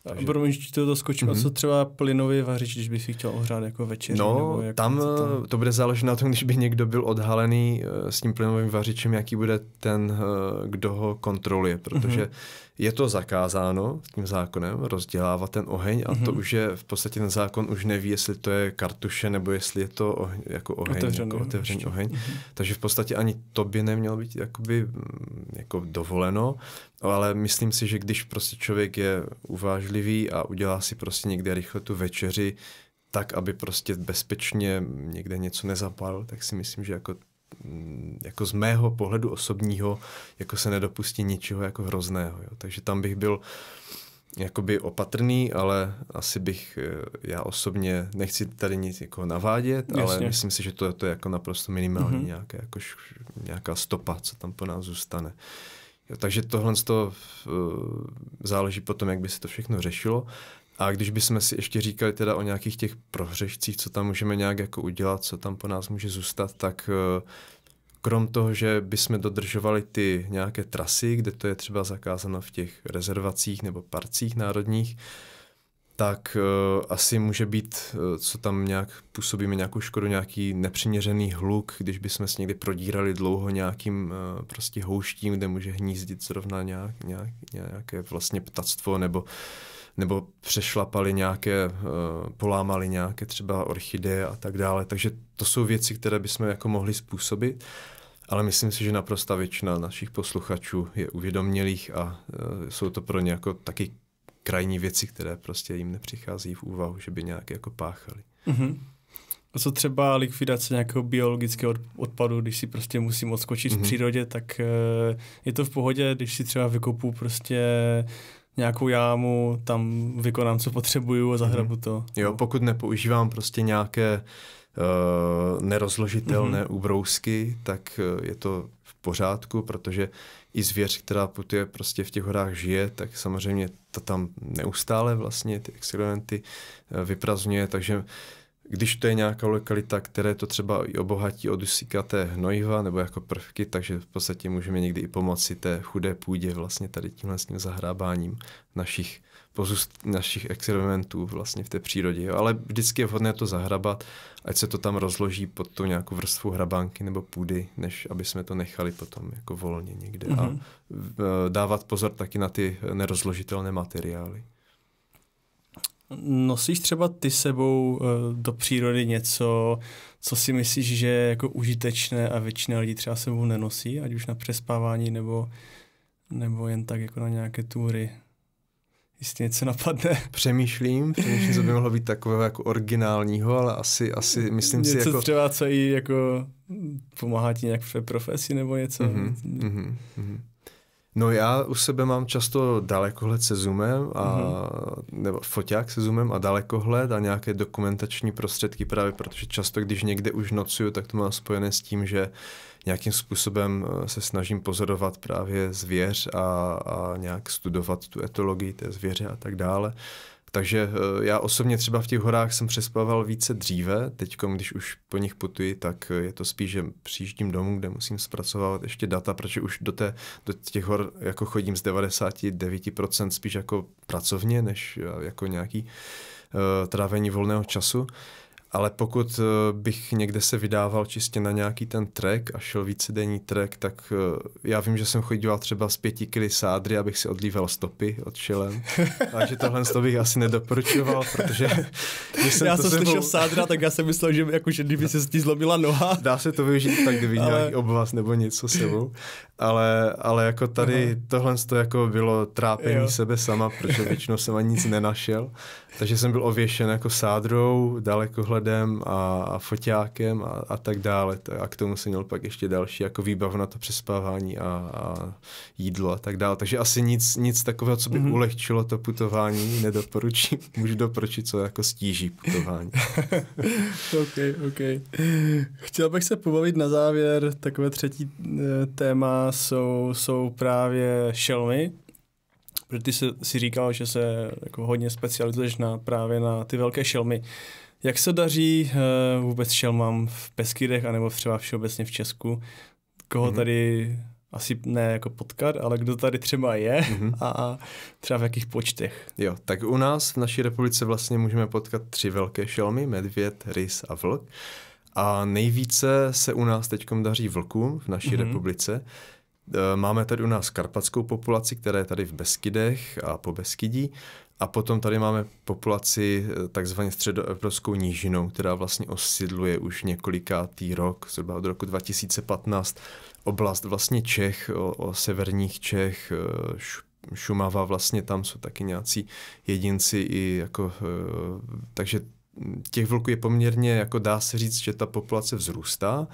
Takže... Promiň, to doskočím. Mm-hmm. A co mhm. třeba plynový vařič, když by si chtěl ohřát jako večer? No, nebo jako tam to, to bude záležet na tom, když by někdo byl odhalený eh, s tím plynovým vařičem, jaký bude ten, eh, kdo ho kontroluje, protože mm-hmm je to zakázáno tím zákonem rozdělávat ten oheň a mm-hmm. to mhm. už je v podstatě ten zákon už neví, jestli to je kartuše nebo jestli je to oheň, jako oheň, otevřený, jako otevřený oheň. Mm-hmm. Takže v podstatě ani to by nemělo být jakoby, mm, jako dovoleno, ale myslím si, že když prostě člověk je uvážlivý a udělá si prostě někde rychle tu večeři, tak, aby prostě bezpečně někde něco nezapal, tak si myslím, že jako Mm, jako z mého pohledu osobního jako se nedopustí ničeho jako hrozného. Jo. Takže tam bych byl jakoby opatrný, ale asi bych eh, já osobně, nechci tady nic jako navádět, Jasně. ale myslím si, že to, je to jako naprosto minimální mm-hmm. nějaké, jako, nějaká stopa, co tam po nás zůstane. Jo, takže tohle to, uh, eh, záleží potom, jak by se to všechno řešilo. A když bychom si ještě říkali teda o nějakých těch prohřešcích, co tam můžeme nějak jako udělat, co tam po nás může zůstat, tak eh, krom toho, že bychom dodržovali ty nějaké trasy, kde to je třeba zakázáno v těch rezervacích nebo parcích národních, tak uh, asi může být, uh, co tam nějak působíme nějakou škodu, nějaký nepřiměřený hluk, když bychom se někdy prodírali dlouho nějakým uh, prostě houštím, kde může hnízdit zrovna nějak, nějak, nějaké vlastně ptactvo nebo uh, nebo přešlapali nějaké, eh, polámali nějaké třeba orchideje a tak dále. Takže to jsou věci, které bychom jako mohli způsobit, ale myslím si, že naprosta většina našich posluchačů je uvědomělých a eh, jsou to pro ně jako taky krajní věci, které prostě jim nepřichází v úvahu, že by nějak jako páchali. Mm-hmm. A co třeba likvidace nějakého biologického odpadu, když si prostě musím odskočit mm-hmm. v mhm. přírodě, tak eh, je to v pohodě, když si třeba vykopu prostě nějakou jámu, tam vykonám, co potřebuju a zahrabu mhm. to. Jo, no. pokud nepoužívám prostě nějaké uh, nerozložitelné mm-hmm. ubrousky, tak eh, je to v pořádku, protože i zvěř, která putuje prostě v těch horách žije, tak samozřejmě to tam neustále vlastně ty experimenty eh, vyprazňuje, takže uh, když to je nějaká lokalita, které to třeba i obohatí o dusíkaté hnojiva nebo jako prvky, takže v podstatě můžeme někdy i pomoci té chudé půdě vlastně tady tímhle s tím zahrábáním našich, pozůst, našich experimentů vlastně v té přírodě. Jo. Ale vždycky je vhodné to zahrabat, ať se to tam rozloží pod tu nějakou vrstvu hrabánky nebo půdy, než aby jsme to nechali potom jako volně někde. Mm-hmm. A mhm. e, dávat pozor taky na ty nerozložitelné materiály. Nosíš třeba ty sebou eh, do přírody něco, co si myslíš, že je jako užitečné a většina lidí třeba sebou nenosí, ať už na přespávání nebo, nebo jen tak jako na nějaké túry? Jestli něco napadne. <laughs> Přemýšlím, přemýšlím, co by mohlo být takového jako originálního, ale asi, asi myslím něco si jako... třeba, co jí jako pomáhá ti nějak v profesi nebo něco. mm-hmm, mm-hmm. No já u sebe mám často dalekohled se zoomem, a, mm-hmm. nebo foťák se zoomem a dalekohled a nějaké dokumentační prostředky právě, protože často, když někde už nocuju, tak to mám spojené s tím, že nějakým způsobem eh, se snažím pozorovat právě zvěř a, a nějak studovat tu etologii té zvěře a tak dále. Uh, takže eh, já osobně třeba v těch horách jsem přespával více dříve, teď, když už po nich putuji, tak eh, je to spíš, že přijíždím domů, kde musím zpracovávat ještě data, protože už do, té, do těch hor jako chodím z 99% spíš jako pracovně, než eh, jako nějaký uh, trávení volného času. Ale pokud eh, bych někde se vydával čistě na nějaký ten trek, a šel vícedenní trek, tak eh, já vím, že jsem chodil třeba z pěti kily sádry, abych si odlíval stopy od šelem. <laughs> Takže tohle to bych asi nedoporučoval, protože... <laughs> Jsem já jsem sebou... slyšel sádra, tak já jsem myslel, že, jako, že kdyby se ti zlomila noha. <laughs> Dá se to využít tak, kdyby ale... nějaký obvaz nebo něco sebou. Ale, ale jako tady Aha. tohle to jako bylo trápení jo. sebe sama, protože většinou jsem ani nic nenašel. Takže jsem byl ověšen jako sádrou, dalekohledem a, a foťákem a, a tak dále. A k tomu jsem měl pak ještě další jako výbavu na to přespávání a, a jídlo a tak dále. Takže asi nic, nic takového, co by mm-hmm. ulehčilo to putování, nedoporučím. <laughs> Můžu doporučit, co jako stíží putování. <laughs> ok, ok. Chtěl bych se pobavit na závěr. Takové třetí eh, téma jsou, jsou právě šelmy. Protože ty si říkal, že se jako hodně specializuješ na, právě na ty velké šelmy. Jak se daří uh, vůbec šelmám v Peskydech, anebo třeba všeobecně v Česku? Koho mm-hmm. tady asi ne jako potkat, ale kdo tady třeba je mm-hmm. a, a třeba v jakých počtech. Jo, tak u nás v naší republice vlastně můžeme potkat tři velké šelmy, medvěd, rys a vlk. A nejvíce se u nás teď daří vlkům v naší mm-hmm. republice. Eh, máme tady u nás karpatskou populaci, která je tady v Beskydech a po Beskydí. A potom tady máme populaci eh, takzvaně středoevropskou nížinou, která vlastně osidluje už několikátý rok, zhruba od roku 2015, oblast vlastně Čech, o, o severních Čech, eh, Šumava, vlastně tam jsou taky nějací jedinci i jako, takže těch vlků je poměrně, jako dá se říct, že ta populace vzrůstá.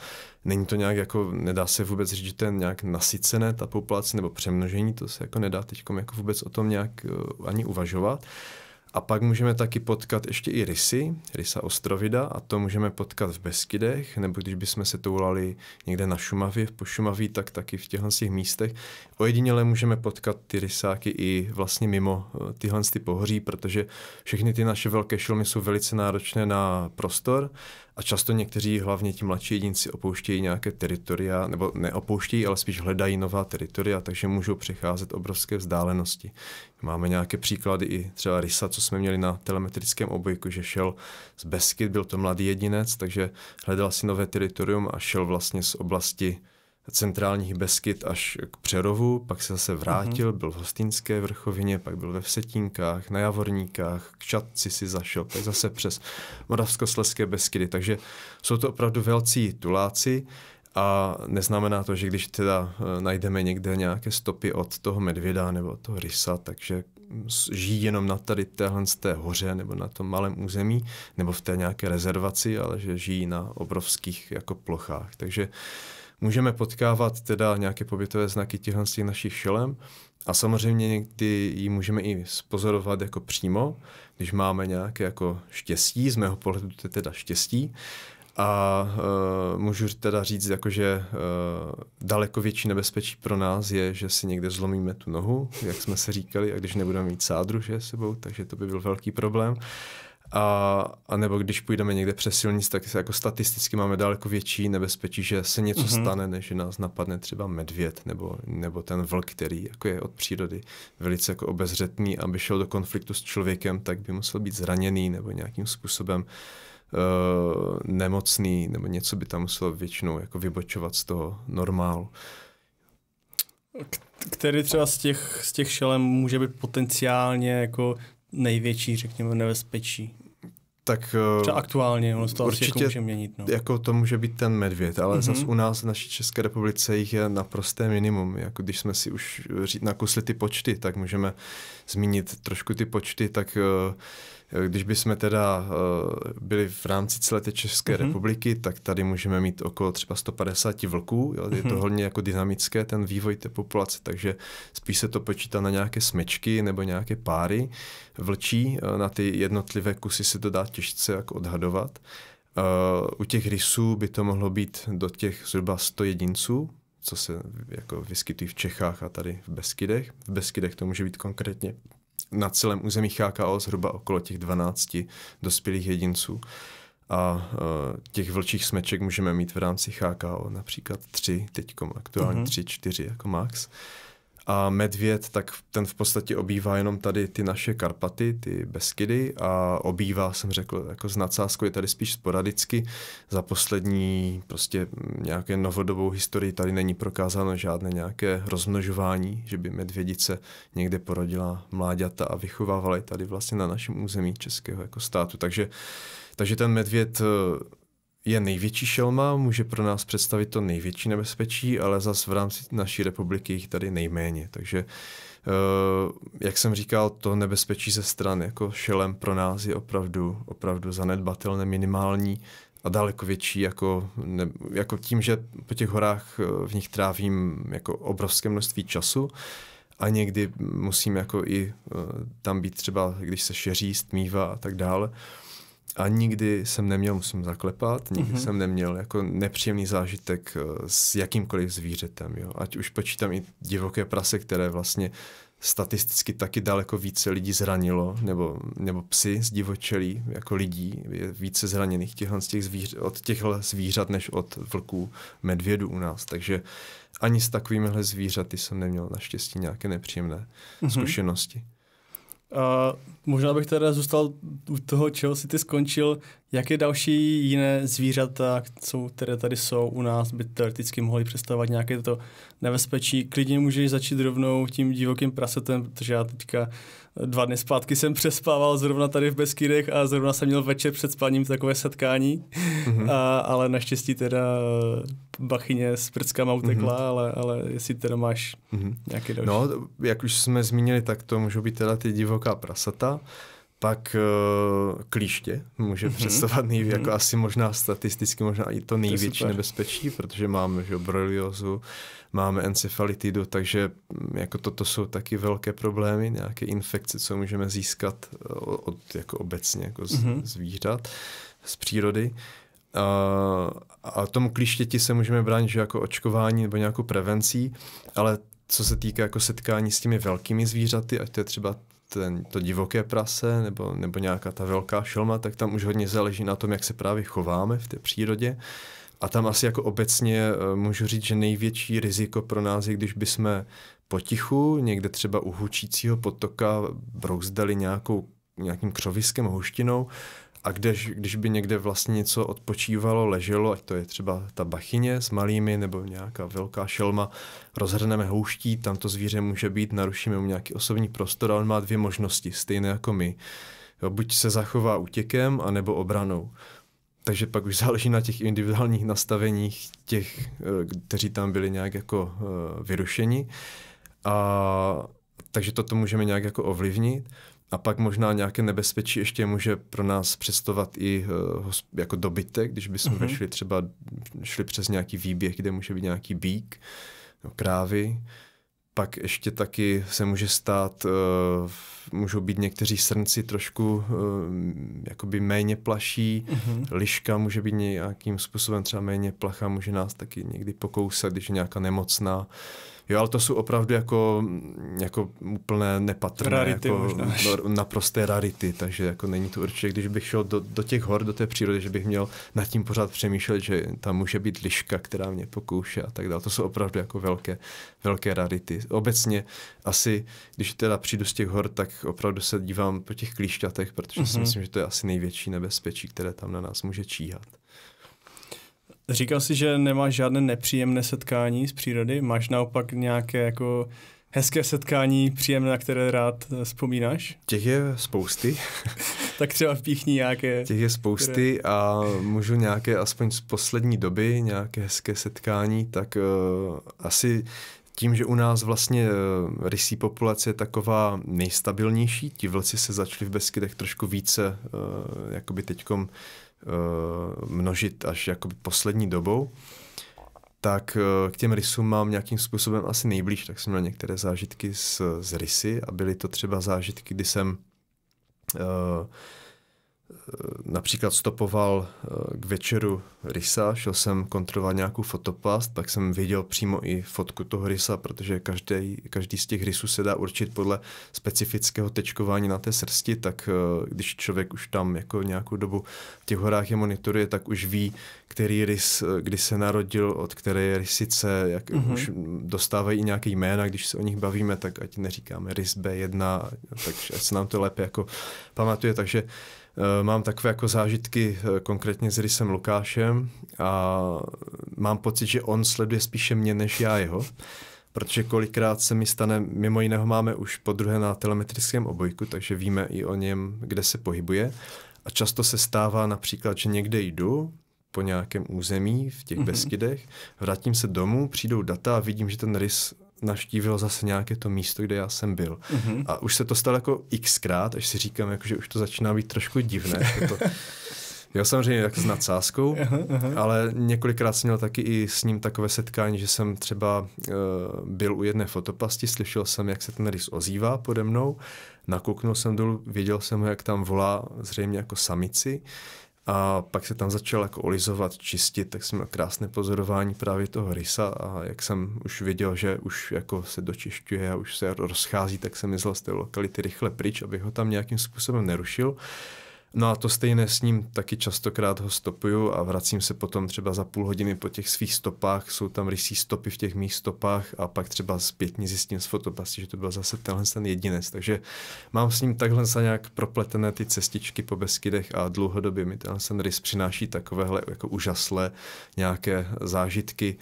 Není to nějak jako, nedá se vůbec říct, že to je nějak nasycené ta populace nebo přemnožení, to se jako nedá teď jako vůbec o tom nějak eh, ani uvažovat. Uh, a pak můžeme taky potkat ještě i rysy, rysa ostrovida a to můžeme potkat v Beskydech, nebo když bychom se toulali někde na Šumavě, v Pošumaví, tak taky v těchto těch místech. Ojediněle můžeme potkat ty rysáky i vlastně mimo eh, tyhle ty pohoří, protože všechny ty naše velké šelmy jsou velice náročné na prostor a často někteří, hlavně ti mladší jedinci, opouštějí nějaké teritoria, nebo neopouštějí, ale spíš hledají nová teritoria, takže můžou přecházet obrovské vzdálenosti. Máme nějaké příklady i třeba Rysa, co jsme měli na telemetrickém obojku, že šel z Beskyt, byl to mladý jedinec, takže hledal si nové teritorium a šel vlastně z oblasti centrálních Beskyt až k Přerovu, pak se zase vrátil, mm-hmm. byl v Hostinské vrchovině, pak byl ve Vsetínkách, na Javorníkách, k Čatci si zašel, pak zase přes Moravskosleské Beskydy. Takže jsou to opravdu velcí tuláci a neznamená to, že když teda eh, najdeme někde nějaké stopy od toho medvěda nebo od toho rysa, takže žijí jenom na tady téhle z té hoře nebo na tom malém území nebo v té nějaké rezervaci, ale že žijí na obrovských jako plochách. Takže můžeme potkávat teda nějaké pobytové znaky těchto z těch našich šelem a samozřejmě někdy ji můžeme i spozorovat jako přímo, když máme nějaké jako štěstí, z mého pohledu to je teda štěstí, a uh, můžu teda říct, jako, že uh, daleko větší nebezpečí pro nás je, že si někde zlomíme tu nohu, jak jsme se říkali, a když nebudeme mít sádru že, sebou, takže to by byl velký problém. Uh, a, a nebo když půjdeme někde přes silnic, tak jako statisticky máme daleko větší nebezpečí, že se něco mm-hmm. stane, než že nás napadne třeba medvěd nebo, nebo ten vlk, který jako je od přírody velice jako obezřetný, aby šel do konfliktu s člověkem, tak by musel být zraněný nebo nějakým způsobem uh, nemocný nebo něco by tam muselo většinou jako vybočovat z toho normálu. který třeba z těch, z těch šelem může být potenciálně jako největší, řekněme, nebezpečí? Tak eh, Třeba aktuálně, ono to určitě asi jako může měnit. No. Jako to může být ten medvěd, ale mm-hmm. zase u nás v naší České republice jich je naprosté minimum. Jako když jsme si už nakusli ty počty, tak můžeme zmínit trošku ty počty, tak uh, když bychom teda eh, byli v rámci celé té České mm-hmm. republiky, tak tady můžeme mít okolo třeba 150 vlků. Jo? Je to mm-hmm. hodně jako dynamické, ten vývoj té populace, takže spíš se to počítá na nějaké smečky nebo nějaké páry vlčí. Eh, na ty jednotlivé kusy se to dá těžce jako odhadovat. Eh, u těch rysů by to mohlo být do těch zhruba 100 jedinců, co se jako vyskytují v Čechách a tady v Beskydech. V Beskydech to může být konkrétně na celém území HKO zhruba okolo těch 12 dospělých jedinců. A e, těch vlčích smeček můžeme mít v rámci HKO například tři, teď aktuálně mm-hmm. tři, čtyři jako max. Uh, a medvěd, tak ten v podstatě obývá jenom tady ty naše Karpaty, ty Beskydy a obývá, jsem řekl, jako s nadsázkou je tady spíš sporadicky. Za poslední prostě nějaké novodobou historii tady není prokázáno žádné nějaké rozmnožování, že by medvědice někde porodila mláďata a vychovávala je tady vlastně na našem území českého jako státu. Takže takže ten medvěd je největší šelma, může pro nás představit to největší nebezpečí, ale zas v rámci naší republiky jich tady nejméně. Takže, eh, jak jsem říkal, to nebezpečí ze stran jako šelem pro nás je opravdu, opravdu zanedbatelné, minimální a daleko větší, jako, ne, jako tím, že po těch horách eh, v nich trávím jako obrovské množství času, a někdy musím jako i eh, tam být třeba, když se šeří, stmívá a tak dále, a nikdy jsem neměl, musím zaklepat, nikdy mm-hmm. jsem neměl jako nepříjemný zážitek eh, s jakýmkoliv zvířetem. Jo. Ať už počítám i divoké prase, které vlastně statisticky taky daleko více lidí zranilo, nebo, nebo psy z divočelí jako lidí je více zraněných těchhle z těch zvíř, od těchhle zvířat než od vlků, medvědů u nás. Takže ani s takovýmihle zvířaty jsem neměl naštěstí nějaké nepříjemné mm-hmm. zkušenosti. Uh, možná bych teda zůstal u toho, čeho si ty skončil. Jaké další jiné zvířata, jsou, které tady jsou u nás, by teoreticky mohly představovat nějaké to nebezpečí? Klidně můžeš začít rovnou tím divokým prasetem, protože já teďka dva dny zpátky jsem přespával zrovna tady v Beskýdech a zrovna jsem měl večer před spáním takové setkání, mm-hmm. a, ale naštěstí teda bachyně s prckama utekla, mm-hmm. ale, ale jestli teda máš mm-hmm. nějaké no, další. No, jak už jsme zmínili, tak to můžou být teda ty divoká prasata. Uh, pak uh, klíště může mm-hmm. představovat mm-hmm. jako asi možná statisticky možná i to největší to nebezpečí, protože máme že, broliozu, máme encefalitidu, takže mm, jako toto jsou taky velké problémy, nějaké infekce, co můžeme získat eh, od jako obecně jako z, mm-hmm. zvířat z přírody. Uh, a tomu klištěti se můžeme bránit, že jako očkování nebo nějakou prevencí, ale co se týká jako setkání s těmi velkými zvířaty, ať to je třeba ten, to divoké prase nebo, nebo nějaká ta velká šelma, tak tam už hodně záleží na tom, jak se právě chováme v té přírodě. A tam asi jako obecně eh, můžu říct, že největší riziko pro nás je, když bychom potichu někde třeba u hučícího potoka brouzdali nějakou, nějakým křoviskem, huštinou, a když když by někde vlastně něco odpočívalo, leželo, ať to je třeba ta bachyně s malými nebo nějaká velká šelma, rozhrneme houští, tam to zvíře může být, narušíme mu nějaký osobní prostor ale on má dvě možnosti, stejné jako my. Jo, buď se zachová útěkem, anebo obranou. Takže pak už záleží na těch individuálních nastaveních těch, eh, kteří tam byli nějak jako eh, vyrušeni. A takže toto můžeme nějak jako ovlivnit. A pak možná nějaké nebezpečí ještě může pro nás přestovat i uh, jako dobytek, když bychom mm-hmm. šli třeba šli přes nějaký výběh, kde může být nějaký bík, no, krávy. Pak ještě taky se může stát, uh, můžou být někteří srnci trošku uh, jakoby méně plaší, mm-hmm. liška může být nějakým způsobem třeba méně placha, může nás taky někdy pokousat, když je nějaká nemocná. Uh, Jo, ale to jsou opravdu jako, mm, jako úplné nepatrné, rarity jako možná. naprosté rarity, takže jako není to určitě, když bych šel do, do těch hor, do té přírody, že bych měl nad tím pořád přemýšlet, že tam může být liška, která mě pokouše a tak dále. To jsou opravdu jako velké, velké rarity. Obecně asi, když teda přijdu z těch hor, tak opravdu se dívám po těch klíšťatech, protože mm-hmm. si mhm. myslím, že to je asi největší nebezpečí, které tam na nás může číhat. Říkal jsi, že nemáš žádné nepříjemné setkání z přírody, máš naopak nějaké jako hezké setkání, příjemné, na které rád eh, vzpomínáš? Těch je spousty. <laughs> tak třeba vpíchni nějaké. Těch je spousty které... a můžu nějaké, aspoň z poslední doby, nějaké hezké setkání, tak uh, asi tím, že u nás vlastně uh, rysí populace je taková nejstabilnější, ti vlci se začali v Beskydech trošku více uh, jakoby teďkom uh, Eh, množit až jakoby poslední dobou, tak eh, k těm rysům mám nějakým způsobem asi nejblíž, tak jsem měl některé zážitky z, z rysy a byly to třeba zážitky, kdy jsem uh, Eh, například stopoval eh, k večeru rysa, šel jsem kontrolovat nějakou fotopast, tak jsem viděl přímo i fotku toho rysa, protože každý, každý z těch rysů se dá určit podle specifického tečkování na té srsti, tak eh, když člověk už tam jako nějakou dobu v těch horách je monitoruje, tak už ví, který rys, kdy se narodil, od které rysice, jak mm-hmm. už dostávají i nějaké jména, když se o nich bavíme, tak ať neříkáme rys B1, takže se nám to lépe jako pamatuje, takže Eh, mám takové jako zážitky eh, konkrétně s Rysem Lukášem a mám pocit, že on sleduje spíše mě než já jeho, protože kolikrát se mi stane, mimo jiného máme už po druhé na telemetrickém obojku, takže víme i o něm, kde se pohybuje. A často se stává například, že někde jdu, po nějakém území v těch mm-hmm. Beskydech, vrátím se domů, přijdou data a vidím, že ten rys naštívil zase nějaké to místo, kde já jsem byl. Mm-hmm. A už se to stalo jako xkrát, až si říkám, jako, že už to začíná být trošku divné. Jako to, <laughs> Jo, samozřejmě tak s nadsázkou, ale několikrát jsem měl taky i s ním takové setkání, že jsem třeba uh, byl u jedné fotopasti, slyšel jsem, jak se ten rys ozývá pode mnou, nakouknul jsem dolů, věděl jsem ho, jak tam volá zřejmě jako samici, a pak se tam začal jako olizovat, čistit, tak jsem měl krásné pozorování právě toho rysa a jak jsem už viděl, že už jako se dočišťuje a už se rozchází, tak jsem myslel z té lokality rychle pryč, abych ho tam nějakým způsobem nerušil. No a to stejné s ním taky častokrát ho stopuju a vracím se potom třeba za půl hodiny po těch svých stopách, jsou tam rysí stopy v těch mých stopách a pak třeba zpětně zjistím z fotopasti, že to byl zase tenhle ten jedinec. Takže mám s ním takhle za nějak propletené ty cestičky po Beskydech a dlouhodobě mi tenhle ten rys přináší takovéhle jako úžaslé nějaké zážitky,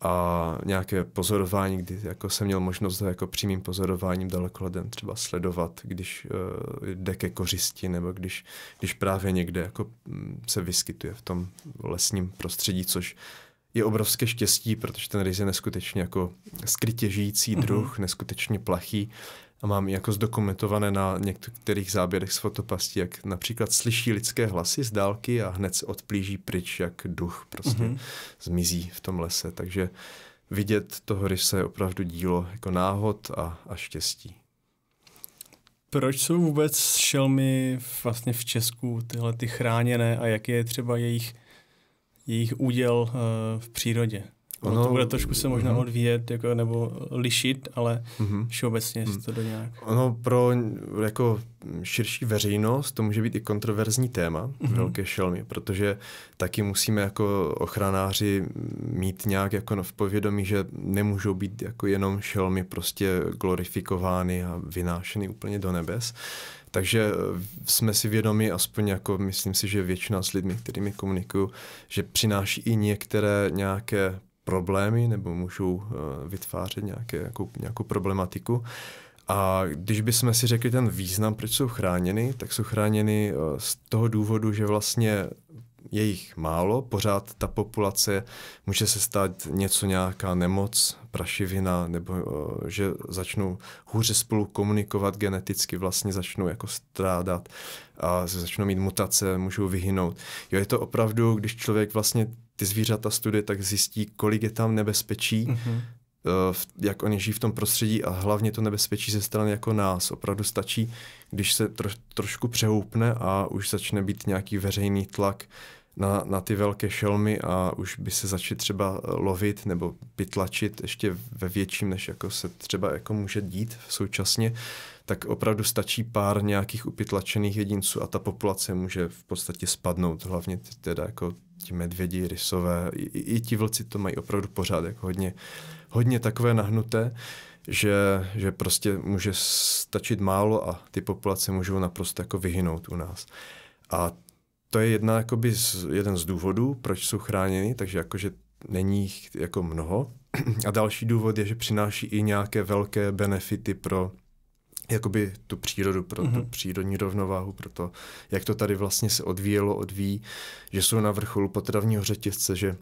a nějaké pozorování, kdy jako jsem měl možnost jako přímým pozorováním dalekohledem třeba sledovat, když uh, jde ke kořisti nebo když, když právě někde jako mm, se vyskytuje v tom lesním prostředí, což je obrovské štěstí, protože ten rys je neskutečně jako skrytě žijící mhm. druh, mm-hmm. neskutečně plachý a mám i jako zdokumentované na některých záběrech z fotopastí, jak například slyší lidské hlasy z dálky a hned se odplíží pryč, jak duch prostě mm-hmm. zmizí v tom lese. Takže vidět toho rysa je opravdu dílo jako náhod a, a štěstí. Proč jsou vůbec šelmy vlastně v Česku tyhle ty chráněné a jaký je třeba jejich, jejich úděl uh, v přírodě? Ono no. to bude trošku se možná mm odvíjet jako, nebo lišit, ale mm-hmm. všeobecně mm-hmm. to do nějak. Ono pro jako širší veřejnost to může být i kontroverzní téma mm-hmm. velké šelmy, protože taky musíme jako ochranáři mít nějak jako v povědomí, že nemůžou být jako jenom šelmy prostě glorifikovány a vynášeny úplně do nebes. Takže eh, jsme si vědomi, aspoň jako myslím si, že většina s lidmi, kterými komunikuju, že přináší i některé nějaké problémy nebo můžou eh, vytvářet nějaké, nějakou, nějakou problematiku. A když bychom si řekli ten význam, proč jsou chráněny, tak jsou chráněny eh, z toho důvodu, že vlastně je jich málo, pořád ta populace může se stát něco, nějaká nemoc, prašivina, nebo eh, že začnou hůře spolu komunikovat geneticky, vlastně začnou jako strádat a začnou mít mutace, můžou vyhynout. Jo, je to opravdu, když člověk vlastně ty zvířata studuje, tak zjistí, kolik je tam nebezpečí, mm-hmm. Eh, jak oni žijí v tom prostředí a hlavně to nebezpečí ze strany jako nás. Opravdu stačí, když se tro, trošku přehoupne a už začne být nějaký veřejný tlak na, na ty velké šelmy a už by se začít třeba lovit nebo pytlačit ještě ve větším, než jako se třeba jako může dít současně. Uh, tak opravdu stačí pár nějakých upytlačených jedinců a ta populace může v podstatě spadnout. Hlavně ty, teda jako ti medvědi, rysové, i, i ti vlci to mají opravdu pořád jako hodně, hodně takové nahnuté, že, že prostě může stačit málo a ty populace můžou naprosto jako vyhynout u nás. A to je jedna, jakoby, z, jeden z důvodů, proč jsou chráněny, takže jakože není jich jako mnoho. <clears throat> A další důvod je, že přináší i nějaké velké benefity pro jakoby tu přírodu, pro mm-hmm. tu mhm. přírodní rovnováhu, pro to, jak to tady vlastně se odvíjelo, odvíjí, že jsou na vrcholu potravního řetězce, že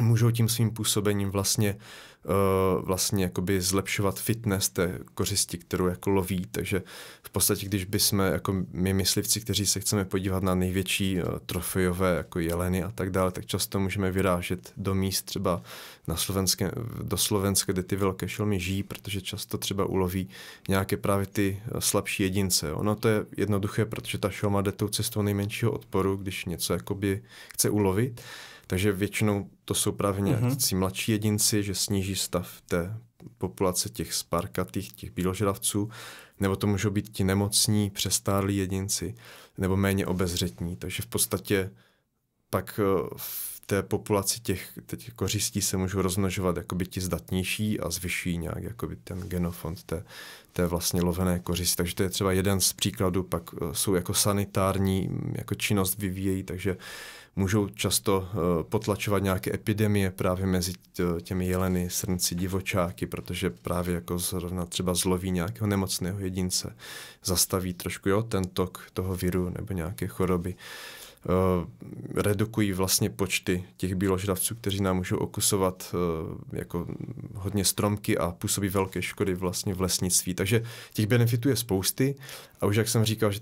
můžou tím svým působením vlastně Eh, vlastně jakoby zlepšovat fitness té kořisti, kterou jako loví. Takže v podstatě, když bychom jako my myslivci, kteří se chceme podívat na největší eh, trofejové jako jeleny a tak dále, tak často můžeme vyrážet do míst třeba na Slovenské, do Slovenska, kde ty velké šelmy žijí, protože často třeba uloví nějaké právě ty eh, slabší jedince. Ono to je jednoduché, protože ta šelma jde tou cestou nejmenšího odporu, když něco jakoby chce ulovit. Takže většinou to jsou právě nějací mm-hmm. mladší jedinci, že sníží stav té populace těch sparkatých, těch bíložravců, nebo to můžou být ti nemocní, přestárlí jedinci, nebo méně obezřetní. Takže v podstatě pak eh, v té populaci těch teď kořistí se můžou rozmnožovat jakoby ti zdatnější a zvyšují nějak jakoby ten genofond té, té vlastně lovené kořisti. Takže to je třeba jeden z příkladů, pak eh, jsou jako sanitární, mm, jako činnost vyvíjejí, takže můžou často eh, potlačovat nějaké epidemie právě mezi těmi jeleny, srnci, divočáky, protože právě jako zrovna třeba zloví nějakého nemocného jedince, zastaví trošku jo, ten tok toho viru nebo nějaké choroby. Eh, redukují vlastně počty těch bíložravců, kteří nám můžou okusovat eh, jako hodně stromky a působí velké škody vlastně v lesnictví. Takže těch benefitů je spousty a už jak jsem říkal, že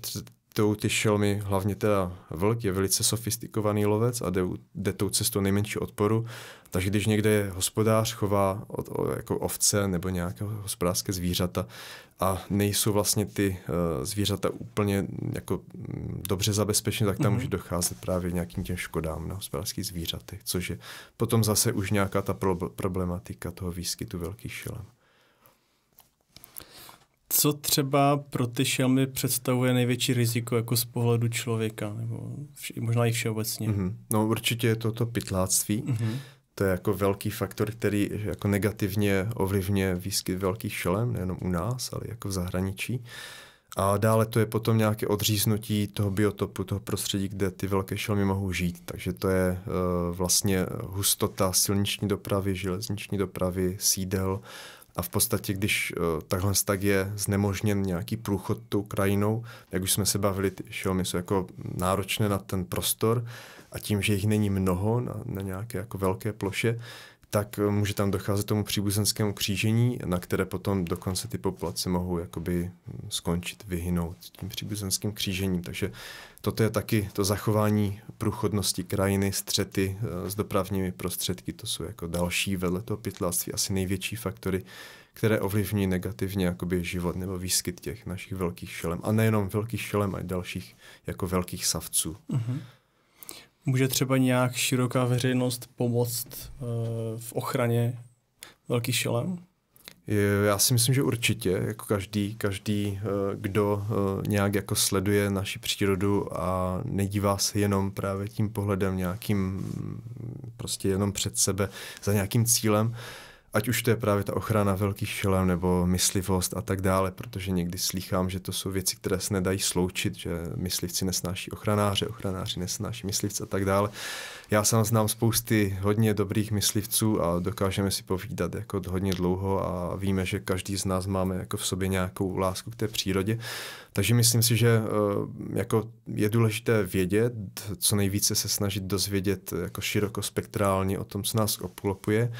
cestou ty šelmy, hlavně teda vlk je velice sofistikovaný lovec a jde, jde tou cestou nejmenší odporu, takže když někde hospodář chová od, o, jako ovce nebo nějaké hospodářské zvířata a nejsou vlastně ty uh, zvířata úplně jako mm, dobře zabezpečené, tak tam mm-hmm. může docházet právě nějakým těm škodám na hospodářských zvířatech, což je potom zase už nějaká ta pro, problematika toho výskytu velkých šelem co třeba pro ty šelmy představuje největší riziko jako z pohledu člověka, nebo vš- možná i všeobecně? Mm-hmm. No určitě je to to pytláctví. Mm-hmm. To je jako velký faktor, který jako negativně ovlivňuje výskyt velkých šelem, nejenom u nás, ale jako v zahraničí. A dále to je potom nějaké odříznutí toho biotopu, toho prostředí, kde ty velké šelmy mohou žít. Takže to je uh, vlastně hustota silniční dopravy, železniční dopravy, sídel a v podstatě, když eh, takhle tak je znemožněn nějaký průchod tou krajinou, jak už jsme se bavili, ty šelmy jsou jako náročné na ten prostor a tím, že jich není mnoho na, na nějaké jako velké ploše, tak eh, může tam docházet tomu příbuzenskému křížení, na které potom dokonce ty populace mohou jakoby hm, skončit, vyhynout tím příbuzenským křížením. Takže toto je taky to zachování průchodnosti krajiny, střety eh, s dopravními prostředky, to jsou jako další vedle toho pytláctví asi největší faktory, které ovlivní negativně jakoby život nebo výskyt těch našich velkých šelem. A nejenom velkých šelem, ale dalších jako velkých savců. Uh-huh. Může třeba nějak široká veřejnost pomoct eh, v ochraně velkých šelem? Já si myslím, že určitě, jako každý, každý, eh, kdo eh, nějak jako sleduje naši přírodu a nedívá se jenom právě tím pohledem nějakým, prostě jenom před sebe za nějakým cílem, ať už to je právě ta ochrana velkých šelem nebo myslivost a tak dále, protože někdy slýchám, že to jsou věci, které se nedají sloučit, že myslivci nesnáší ochranáře, ochranáři nesnáší myslivce a tak dále. Já sám znám spousty hodně dobrých myslivců a dokážeme si povídat jako hodně dlouho a víme, že každý z nás máme jako v sobě nějakou lásku k té přírodě. Takže myslím si, že eh, jako je důležité vědět, co nejvíce se snažit dozvědět jako širokospektrálně o tom, co nás obklopuje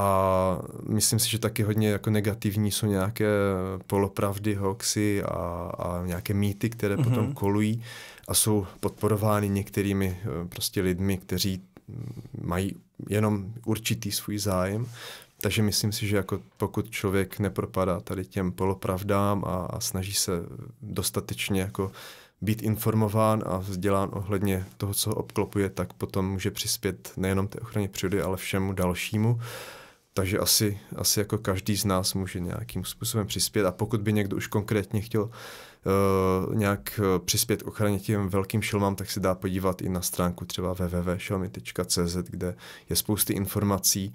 a myslím si, že taky hodně jako negativní jsou nějaké polopravdy, hoxy a, a nějaké mýty, které mm-hmm. potom mhm. kolují a jsou podporovány některými eh, prostě lidmi, kteří mají jenom určitý svůj zájem. Takže myslím si, že jako pokud člověk nepropadá tady těm polopravdám a, a snaží se dostatečně jako být informován a vzdělán ohledně toho, co obklopuje, tak potom může přispět nejenom té ochraně přírody, ale všemu dalšímu. Takže asi, asi jako každý z nás může nějakým způsobem přispět. A pokud by někdo už konkrétně chtěl uh, nějak eh, přispět k ochraně těm velkým šelmám, tak se dá podívat i na stránku třeba www.šelmy.cz, kde je spousty informací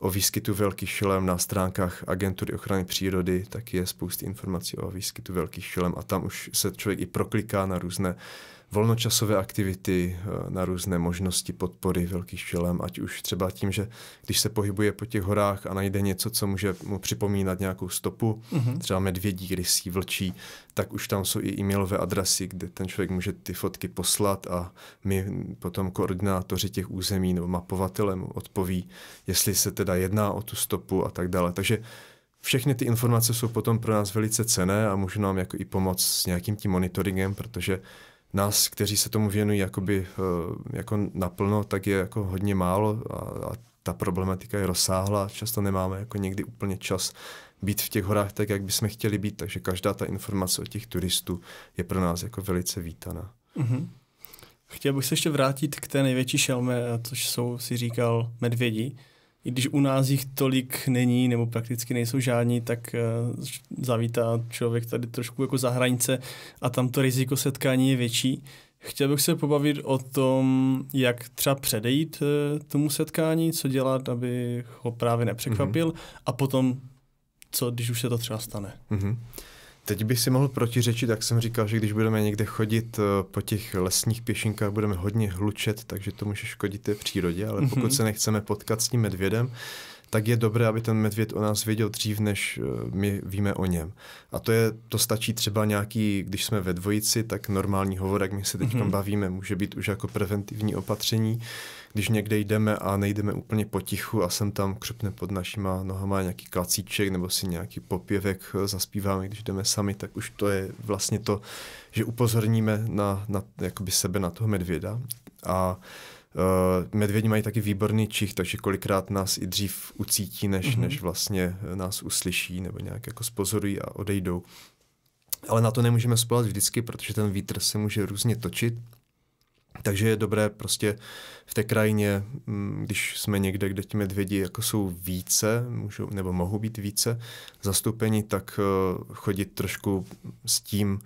o výskytu velkých šelem na stránkách agentury ochrany přírody, tak je spousty informací o výskytu velkých šelem a tam už se člověk i prokliká na různé volnočasové aktivity, eh, na různé možnosti podpory velkých čelem, ať už třeba tím, že když se pohybuje po těch horách a najde něco, co může mu připomínat nějakou stopu, mm-hmm. třeba medvědí, rysí, vlčí, tak už tam jsou i e-mailové adresy, kde ten člověk může ty fotky poslat a my potom koordinátoři těch území nebo mapovatelem odpoví, jestli se teda jedná o tu stopu a tak dále. Takže všechny ty informace jsou potom pro nás velice cené a můžou nám jako i pomoct s nějakým tím monitoringem, protože nás, kteří se tomu věnují jakoby, eh, jako naplno, tak je jako hodně málo a, a ta problematika je rozsáhlá, často nemáme jako někdy úplně čas být v těch horách tak, jak bychom chtěli být, takže každá ta informace o těch turistů je pro nás jako velice vítaná. Mm-hmm. Chtěl bych se ještě vrátit k té největší šelme, což jsou, si říkal, medvědi i když u nás jich tolik není, nebo prakticky nejsou žádní, tak eh, zavítá člověk tady trošku jako za hranice a tam to riziko setkání je větší. Chtěl bych se pobavit o tom, jak třeba předejít eh, tomu setkání, co dělat, aby ho právě nepřekvapil mm-hmm. a potom, co když už se to třeba stane. Mm-hmm. Teď bych si mohl protiřečit, jak jsem říkal, že když budeme někde chodit eh, po těch lesních pěšinkách, budeme hodně hlučet, takže to může škodit té přírodě, ale pokud mm-hmm. se nechceme potkat s tím medvědem, tak je dobré, aby ten medvěd o nás věděl dřív, než eh, my víme o něm. A to je, to stačí třeba nějaký, když jsme ve dvojici, tak normální hovor, jak my se teď mm-hmm. bavíme, může být už jako preventivní opatření, když někde jdeme a nejdeme úplně potichu a jsem tam křepne pod našima nohama nějaký klacíček nebo si nějaký popěvek zaspíváme, když jdeme sami, tak už to je vlastně to, že upozorníme na, na jakoby sebe, na toho medvěda a Uh, medvědi mají taky výborný čich, takže kolikrát nás i dřív ucítí, než, mm-hmm. než vlastně eh, nás uslyší nebo nějak jako spozorují a odejdou. Ale na to nemůžeme spolat vždycky, protože ten vítr se může různě točit takže je dobré prostě v té krajině, mm, když jsme někde, kde ti medvědi jako jsou více, můžou, nebo mohou být více zastoupeni, tak eh, chodit trošku s tím,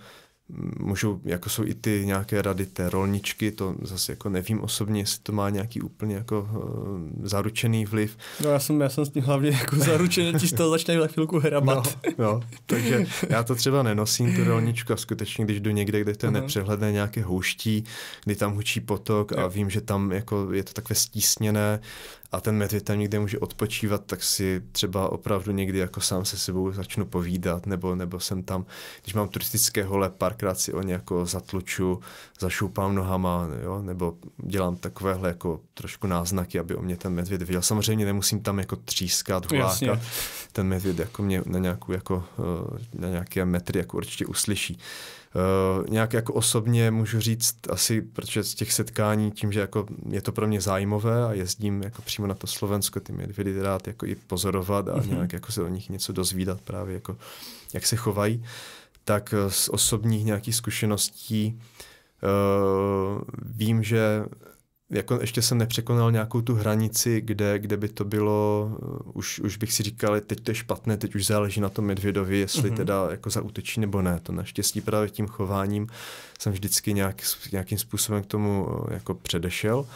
můžou, jako jsou i ty nějaké rady té rolničky, to zase jako nevím osobně, jestli to má nějaký úplně jako uh, zaručený vliv. No já jsem, já jsem s tím hlavně jako zaručeně, ti toho začne za chvilku hrabat. No, no, takže já to třeba nenosím, tu rolničku a skutečně, když jdu někde, kde to je uh-huh. nepřehledné nějaké houští, kdy tam hučí potok a vím, že tam jako je to takové stísněné, a ten medvěd tam někde může odpočívat, tak si třeba opravdu někdy jako sám se sebou začnu povídat, nebo, nebo jsem tam, když mám turistické hole, párkrát si o ně jako zatluču, zašoupám nohama, jo, nebo dělám takovéhle jako trošku náznaky, aby o mě ten medvěd viděl. Samozřejmě nemusím tam jako třískat, hulákat. Ten medvěd jako mě na, nějakou, jako, eh, na nějaké metry jako určitě uslyší. Eh, nějak jako osobně můžu říct asi, protože z těch setkání tím, že jako je to pro mě zájmové a jezdím jako přímo na to Slovensko, ty medvědy rád jako i pozorovat a mm-hmm. nějak jako se o nich něco dozvídat právě jako jak se chovají, tak eh, z osobních nějakých zkušeností uh, vím, že jako ještě jsem nepřekonal nějakou tu hranici, kde, kde by to bylo, eh, už, už bych si říkal, teď to je špatné, teď už záleží na tom medvědovi, jestli mm-hmm. teda jako zautečí nebo ne. To naštěstí právě tím chováním jsem vždycky nějak, nějakým způsobem k tomu eh, jako předešel.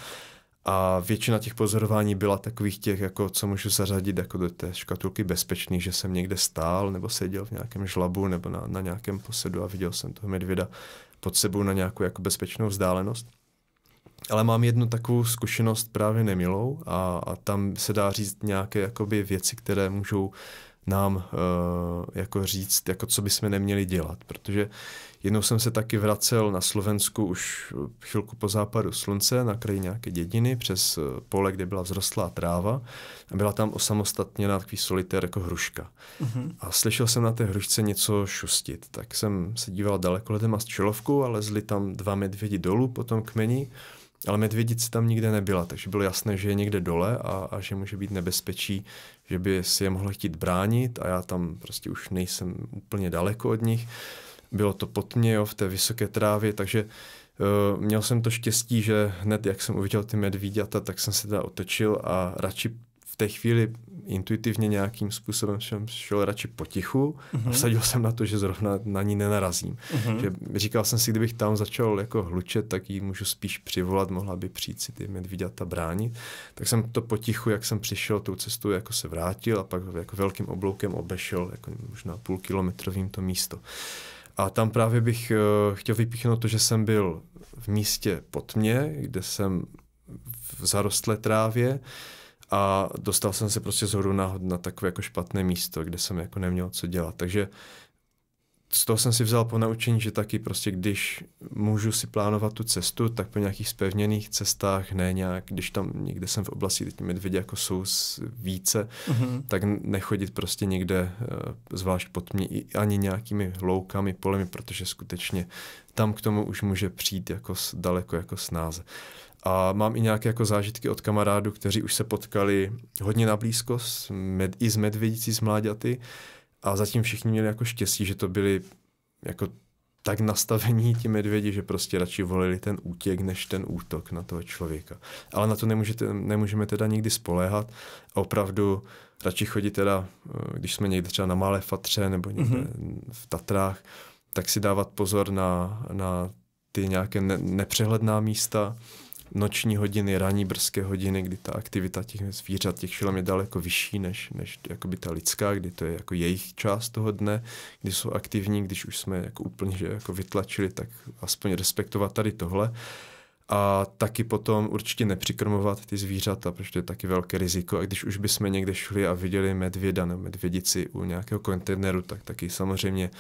A většina těch pozorování byla takových těch, jako co můžu zařadit jako do té škatulky bezpečný, že jsem někde stál nebo seděl v nějakém žlabu nebo na, na nějakém posedu a viděl jsem toho medvěda pod sebou na nějakou jako bezpečnou vzdálenost ale mám jednu takovou zkušenost právě nemilou a, a tam se dá říct nějaké jakoby věci, které můžou nám uh, jako říct, jako co bychom neměli dělat, protože jednou jsem se taky vracel na Slovensku už chvilku po západu slunce na kraji nějaké dědiny přes eh, pole, kde byla vzrostlá tráva a byla tam osamostatněná takový solitér jako hruška. Uh-huh. A slyšel jsem na té hrušce něco šustit, tak jsem se díval daleko ledem a s čelovkou, ale lezli tam dva medvědi dolů po tom kmeni ale medvědice tam nikde nebyla, takže bylo jasné, že je někde dole a, a že může být nebezpečí, že by si je mohlo chtít bránit a já tam prostě už nejsem úplně daleko od nich. Bylo to pod mě, jo, v té vysoké trávě, takže uh, měl jsem to štěstí, že hned jak jsem uviděl ty medvíděta, tak jsem se teda otočil a radši v té chvíli intuitivně nějakým způsobem jsem šel radši potichu mm a mhm. vsadil jsem na to, že zrovna na ní nenarazím. Mhm. Že říkal jsem si, kdybych tam začal jako hlučet, tak ji můžu spíš přivolat, mohla by přijít si ty medvídata bránit. Tak jsem to potichu, jak jsem přišel tou cestou, jako se vrátil a pak jako velkým obloukem obešel, jako možná půlkilometrovým to místo. A tam právě bych uh, chtěl vypíchnout to, že jsem byl v místě pod mě, kde jsem v zarostlé trávě, uh, a dostal jsem se prostě z hodu na, na takové jako špatné místo, kde jsem jako neměl co dělat. Takže z toho jsem si vzal po naučení, že taky prostě, když můžu si plánovat tu cestu, tak po nějakých zpevněných cestách, ne nějak, když tam někde jsem v oblasti, teď medvědi jako jsou více, mm-hmm. tak nechodit prostě někde, eh, zvlášť pod mě, ani nějakými loukami, polemi, protože skutečně tam k tomu už může přijít jako daleko jako snáze. A mám i nějaké jako zážitky od kamarádů, kteří už se potkali hodně na blízko, s med, i s medvědicí, z mláďaty. A zatím všichni měli jako štěstí, že to byli jako tak nastavení ti medvědi, že prostě radši volili ten útěk, než ten útok na toho člověka. Ale na to nemůžete, nemůžeme teda nikdy spoléhat. opravdu radši chodit teda, eh, když jsme někde třeba na Malé Fatře nebo někde mm-hmm. v Tatrách, tak si dávat pozor na, na ty nějaké ne, nepřehledná místa, noční hodiny, ranní brzké hodiny, kdy ta aktivita těch zvířat, těch šelem je daleko vyšší než, než jakoby ta lidská, kdy to je jako jejich část toho dne, kdy jsou aktivní, když už jsme jako úplně že jako vytlačili, tak aspoň respektovat tady tohle a taky potom určitě nepřikrmovat ty zvířata, protože to je taky velké riziko. A když už bychom někde šli a viděli medvěda nebo medvědici u nějakého kontejneru, tak taky samozřejmě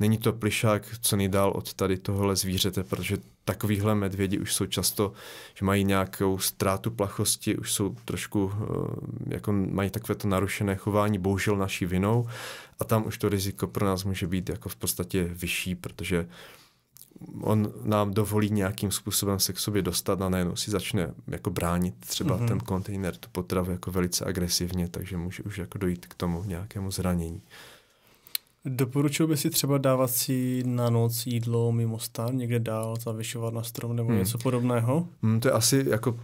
není to plišák co nejdál od tady tohle zvířete, protože takovýhle medvědi už jsou často, že mají nějakou ztrátu plachosti, už jsou trošku, eh, jako mají takové to narušené chování, bohužel naší vinou a tam už to riziko pro nás může být jako v podstatě vyšší, protože uh, on nám dovolí nějakým způsobem se k sobě dostat a najednou si začne jako bránit třeba mm-hmm. ten kontejner, tu potravu jako velice agresivně, takže může už jako dojít k tomu nějakému zranění. Doporučil by si třeba dávat si na noc jídlo mimo stan, někde dál, zavěšovat na strom nebo hmm. něco podobného? Hmm, to je asi jako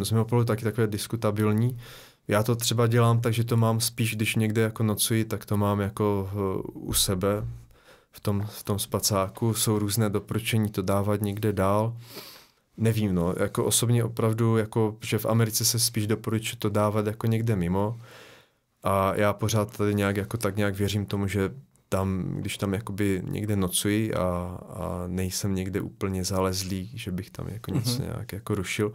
z mého pohledu taky takové diskutabilní. Já to třeba dělám tak, že to mám spíš, když někde jako nocuji, tak to mám jako eh, u sebe, v tom, v tom spacáku, jsou různé doporučení to dávat někde dál. Nevím, no, jako osobně opravdu, jako, že v Americe se spíš doporučuje to dávat jako někde mimo a já pořád tady nějak jako tak nějak věřím tomu, že tam, když tam jakoby někde nocuji a, a nejsem někde úplně zalezlý, že bych tam jako mm-hmm. něco nějak jako rušil,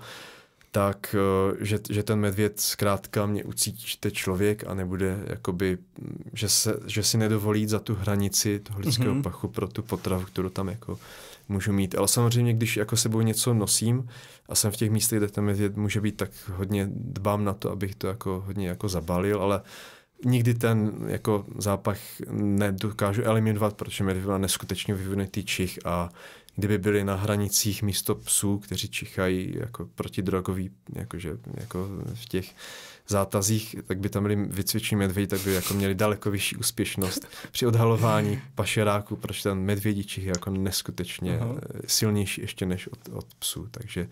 tak eh, že, že ten medvěd zkrátka mě ucítí, že to je člověk a nebude jakoby, mm, že, se, že si nedovolí za tu hranici toho lidského mm-hmm. pachu pro tu potravu, kterou tam jako můžu mít. Ale samozřejmě, když jako sebou něco nosím a jsem v těch místech, kde ten medvěd může být, tak hodně dbám na to, abych to jako hodně jako zabalil, ale nikdy ten jako zápach nedokážu eliminovat, protože medvěd má neskutečně vyvinutý čich a kdyby byli na hranicích místo psů, kteří čichají jako protidrogový, jakože jako v těch zátazích, tak by tam byli vycvičení medvědi, tak by jako měli daleko vyšší úspěšnost při odhalování pašeráku, protože ten medvědičích je jako neskutečně uh-huh. silnější ještě než od, od psů, takže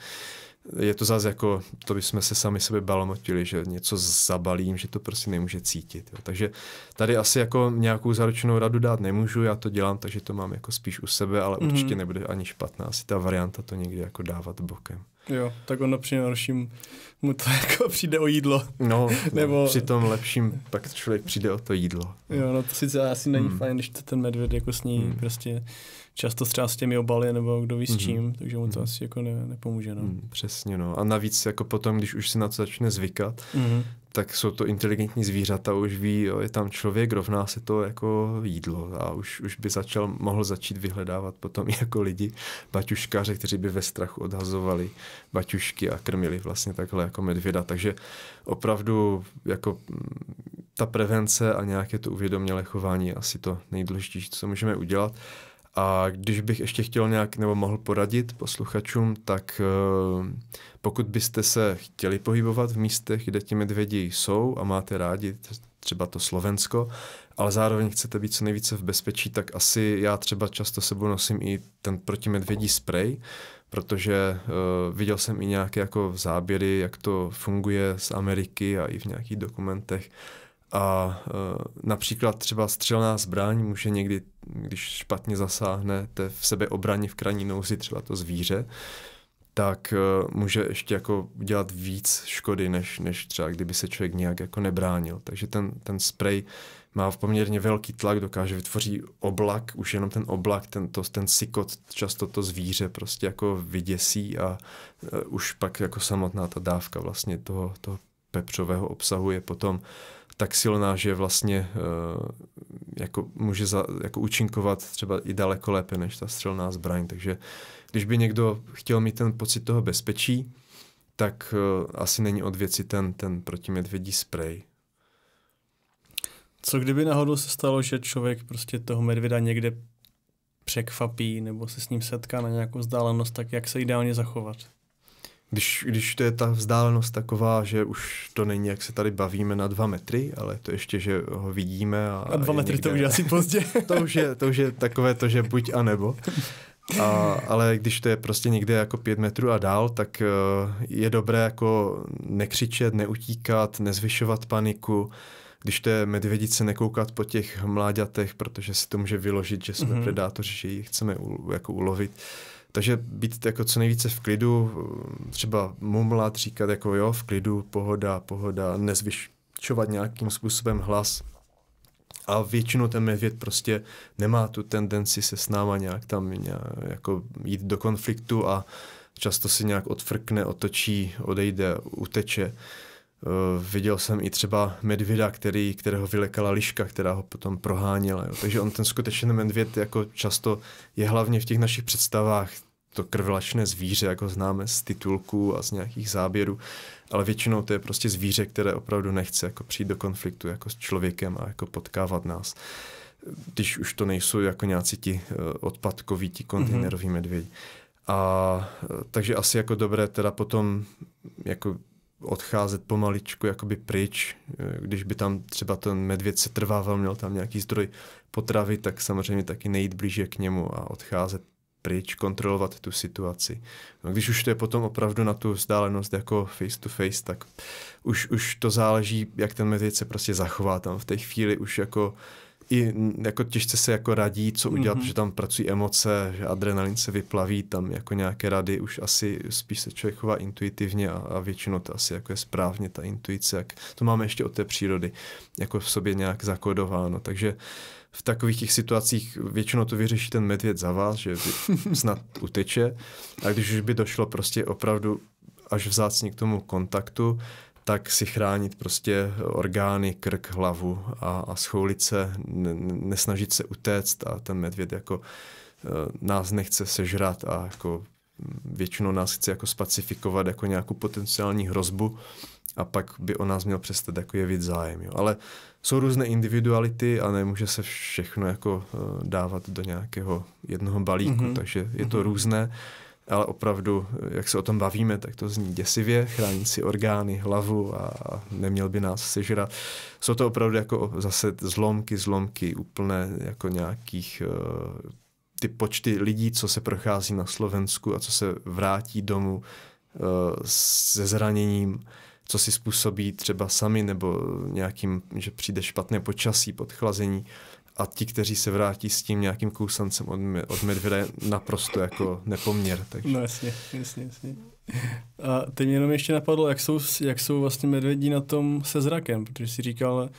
je to zase jako, to bychom se sami sebe balamotili, že něco zabalím, že to prostě nemůže cítit. Jo. Takže tady asi jako nějakou zaručenou radu dát nemůžu, já to dělám, takže to mám jako spíš u sebe, ale mm-hmm. určitě nebude ani špatná asi ta varianta to někdy jako dávat bokem. Jo, tak ono při nejhorším mu to <laughs> jako přijde o jídlo. No, <laughs> Nebo... při tom lepším pak člověk přijde o to jídlo. Jo, no to sice asi není mm. fajn, když to ten medvěd jako ní mm. prostě často třeba s těmi obaly nebo kdo ví s mhm. čím, mm-hmm. takže mu to mm-hmm. asi jako ne, nepomůže. No. Mm, přesně, no. A navíc jako potom, když už si na to začne zvykat, mm-hmm. tak jsou to inteligentní zvířata, už ví, jo, je tam člověk, rovná se to jako jídlo a už, už by začal, mohl začít vyhledávat potom <laughs> jako lidi, baťuškaře, kteří by ve strachu odhazovali baťušky a krmili vlastně takhle jako medvěda. Takže opravdu jako mm, ta prevence a nějaké to uvědomělé chování asi to nejdůležitější, co můžeme udělat. A když bych ještě chtěl nějak nebo mohl poradit posluchačům, tak eh, pokud byste se chtěli pohybovat v místech, kde ti medvědi jsou a máte rádi třeba to Slovensko, ale zároveň chcete být co nejvíce v bezpečí, tak asi já třeba často sebou nosím i ten protimedvědí sprej, protože uh, viděl jsem i nějaké jako záběry, jak to funguje z Ameriky a i v nějakých dokumentech, a e, například třeba střelná zbraň může někdy, když špatně zasáhnete v sebe obraně v krajní nouzi třeba to zvíře, tak e, může ještě jako dělat víc škody, než, než třeba kdyby se člověk nějak jako nebránil. Takže ten, ten sprej má v poměrně velký tlak, dokáže vytvoří oblak, už jenom ten oblak, ten, to, ten sykot, často to zvíře prostě jako vyděsí a e, už pak jako samotná ta dávka vlastně toho, toho pepřového obsahu je potom uh, tak silná, že vlastně uh, jako může za, jako účinkovat třeba i daleko lépe než ta střelná zbraň. Takže když by někdo chtěl mít ten pocit toho bezpečí, tak uh, asi není od věci ten, ten protimedvědí sprej. Co kdyby náhodou se stalo, že člověk prostě toho medvěda někde překvapí nebo se s ním setká na nějakou vzdálenost, tak jak se ideálně zachovat? když, když to je ta vzdálenost taková, že už to není, jak se tady bavíme na dva metry, ale to ještě, že ho vidíme. A, na dva metry někde... to už asi pozdě. <laughs> to, už je, to už je takové to, že buď a nebo. A, ale když to je prostě někde jako pět metrů a dál, tak eh, je dobré jako nekřičet, neutíkat, nezvyšovat paniku. Když to je medvědice, nekoukat po těch mláďatech, protože si to může vyložit, že jsme mm-hmm. predátoři, že ji chceme u, jako ulovit. Uh, takže být jako co nejvíce v klidu, třeba mumlat, říkat jako jo, v klidu, pohoda, pohoda, nezvyšovat nějakým způsobem hlas. A většinou ten medvěd prostě nemá tu tendenci se s náma nějak tam nějak, jako jít do konfliktu a často si nějak odfrkne, otočí, odejde, uteče. Uh, viděl jsem i třeba medvěda, který, kterého vylekala liška, která ho potom proháněla. Jo. Takže on ten skutečný medvěd jako často je hlavně v těch našich představách to krvlačné zvíře, jako známe z titulků a z nějakých záběrů, ale většinou to je prostě zvíře, které opravdu nechce jako přijít do konfliktu jako s člověkem a jako potkávat nás. Když už to nejsou jako nějací ti eh, odpadkoví, ti kontejneroví mm-hmm. medvědi. A eh, takže asi jako dobré teda potom jako odcházet pomaličku jakoby pryč, eh, když by tam třeba ten medvěd se trvával, měl tam nějaký zdroj potravy, tak samozřejmě taky nejít blíže k němu a odcházet pryč, kontrolovat tu situaci. No, když už to je potom opravdu na tu vzdálenost jako face to face, tak už, už to záleží, jak ten medic se prostě zachová tam. V té chvíli už jako i jako těžce se jako radí, co udělat, mm-hmm. protože tam pracují emoce, že adrenalin se vyplaví, tam jako nějaké rady, už asi spíš se člověk chová intuitivně a, a většinou to asi jako je správně ta intuice, jak to máme ještě od té přírody, jako v sobě nějak zakodováno, takže uh, v takových těch situacích většinou to vyřeší ten medvěd za vás, že <laughs> snad uteče. A když už by došlo prostě opravdu až vzácně k tomu kontaktu, tak si chránit prostě orgány, krk, hlavu a, a schoulit se, nesnažit se utéct a ten medvěd jako e, nás nechce sežrat a jako většinou nás chce jako spacifikovat jako nějakou potenciální hrozbu a pak by o nás měl přestat jako jevit zájem. Jo. Ale jsou různé individuality a nemůže se všechno jako eh, dávat do nějakého jednoho balíku, mm-hmm. takže je to mm-hmm. různé, ale opravdu, eh, jak se o tom bavíme, tak to zní děsivě, chrání si orgány, hlavu a neměl by nás sežrat. Jsou to opravdu jako zase zlomky, zlomky úplné jako nějakých eh, ty počty lidí, co se prochází na Slovensku a co se vrátí domů se zraněním, co si způsobí třeba sami nebo nějakým, že přijde špatné počasí, podchlazení a ti, kteří se vrátí s tím nějakým kousancem od, od medvěda je naprosto jako nepoměr. Takže. No jasně, jasně, jasně. A teď mě jenom ještě napadlo, jak jsou, jak jsou vlastně medvědí na tom se zrakem, protože si říkal,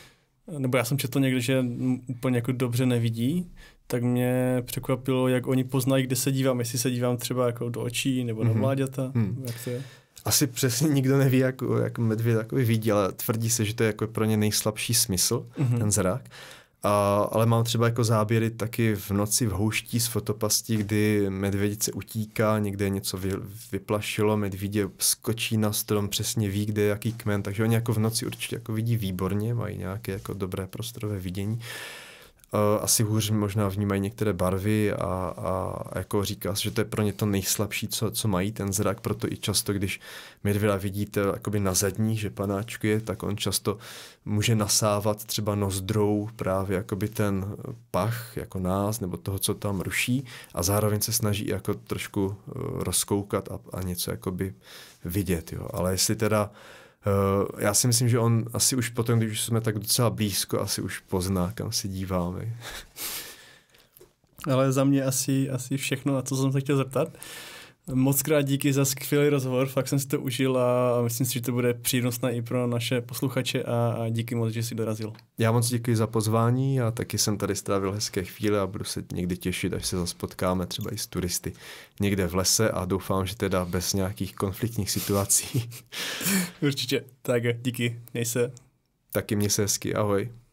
nebo já jsem četl někde, že úplně jako dobře nevidí, tak mě překvapilo, jak oni poznají, kde se dívám, jestli se dívám třeba jako do očí nebo na mm-hmm. mláďata, mm. jak to je asi přesně nikdo neví, jak, jak medvěd takový vidí, ale tvrdí se, že to je jako pro ně nejslabší smysl, mm-hmm. ten zrak. A, ale mám třeba jako záběry taky v noci v houští z fotopastí, kdy medvědice utíká, někde něco vy, vyplašilo, medvídě skočí na strom, přesně ví, kde je jaký kmen, takže oni jako v noci určitě jako vidí výborně, mají nějaké jako dobré prostorové vidění. Uh, Eh, asi hůř možná vnímají některé barvy a, a, jako říká se, že to je pro ně to nejslabší, co, co mají ten zrak, proto i často, když medvěda vidíte jakoby na zadní, že je, tak on často může nasávat třeba nozdrou právě jakoby ten pach jako nás nebo toho, co tam ruší a zároveň se snaží jako trošku eh, rozkoukat a, a něco jakoby vidět, jo. Ale jestli teda uh, Eh, já si myslím, že on asi už potom, když jsme tak docela blízko, asi už pozná, kam se díváme. Ale za mě asi, asi všechno, na co jsem se chtěl zeptat. Moc krát díky za skvělý rozhovor, fakt jsem si to užil a myslím si, že to bude přínosné i pro naše posluchače a, díky moc, že jsi dorazil. Já moc děkuji za pozvání a taky jsem tady strávil hezké chvíle a budu se někdy těšit, až se zase potkáme třeba i s turisty někde v lese a doufám, že teda bez nějakých konfliktních situací. <laughs> Určitě, tak díky, měj se. Taky mě se hezky, ahoj.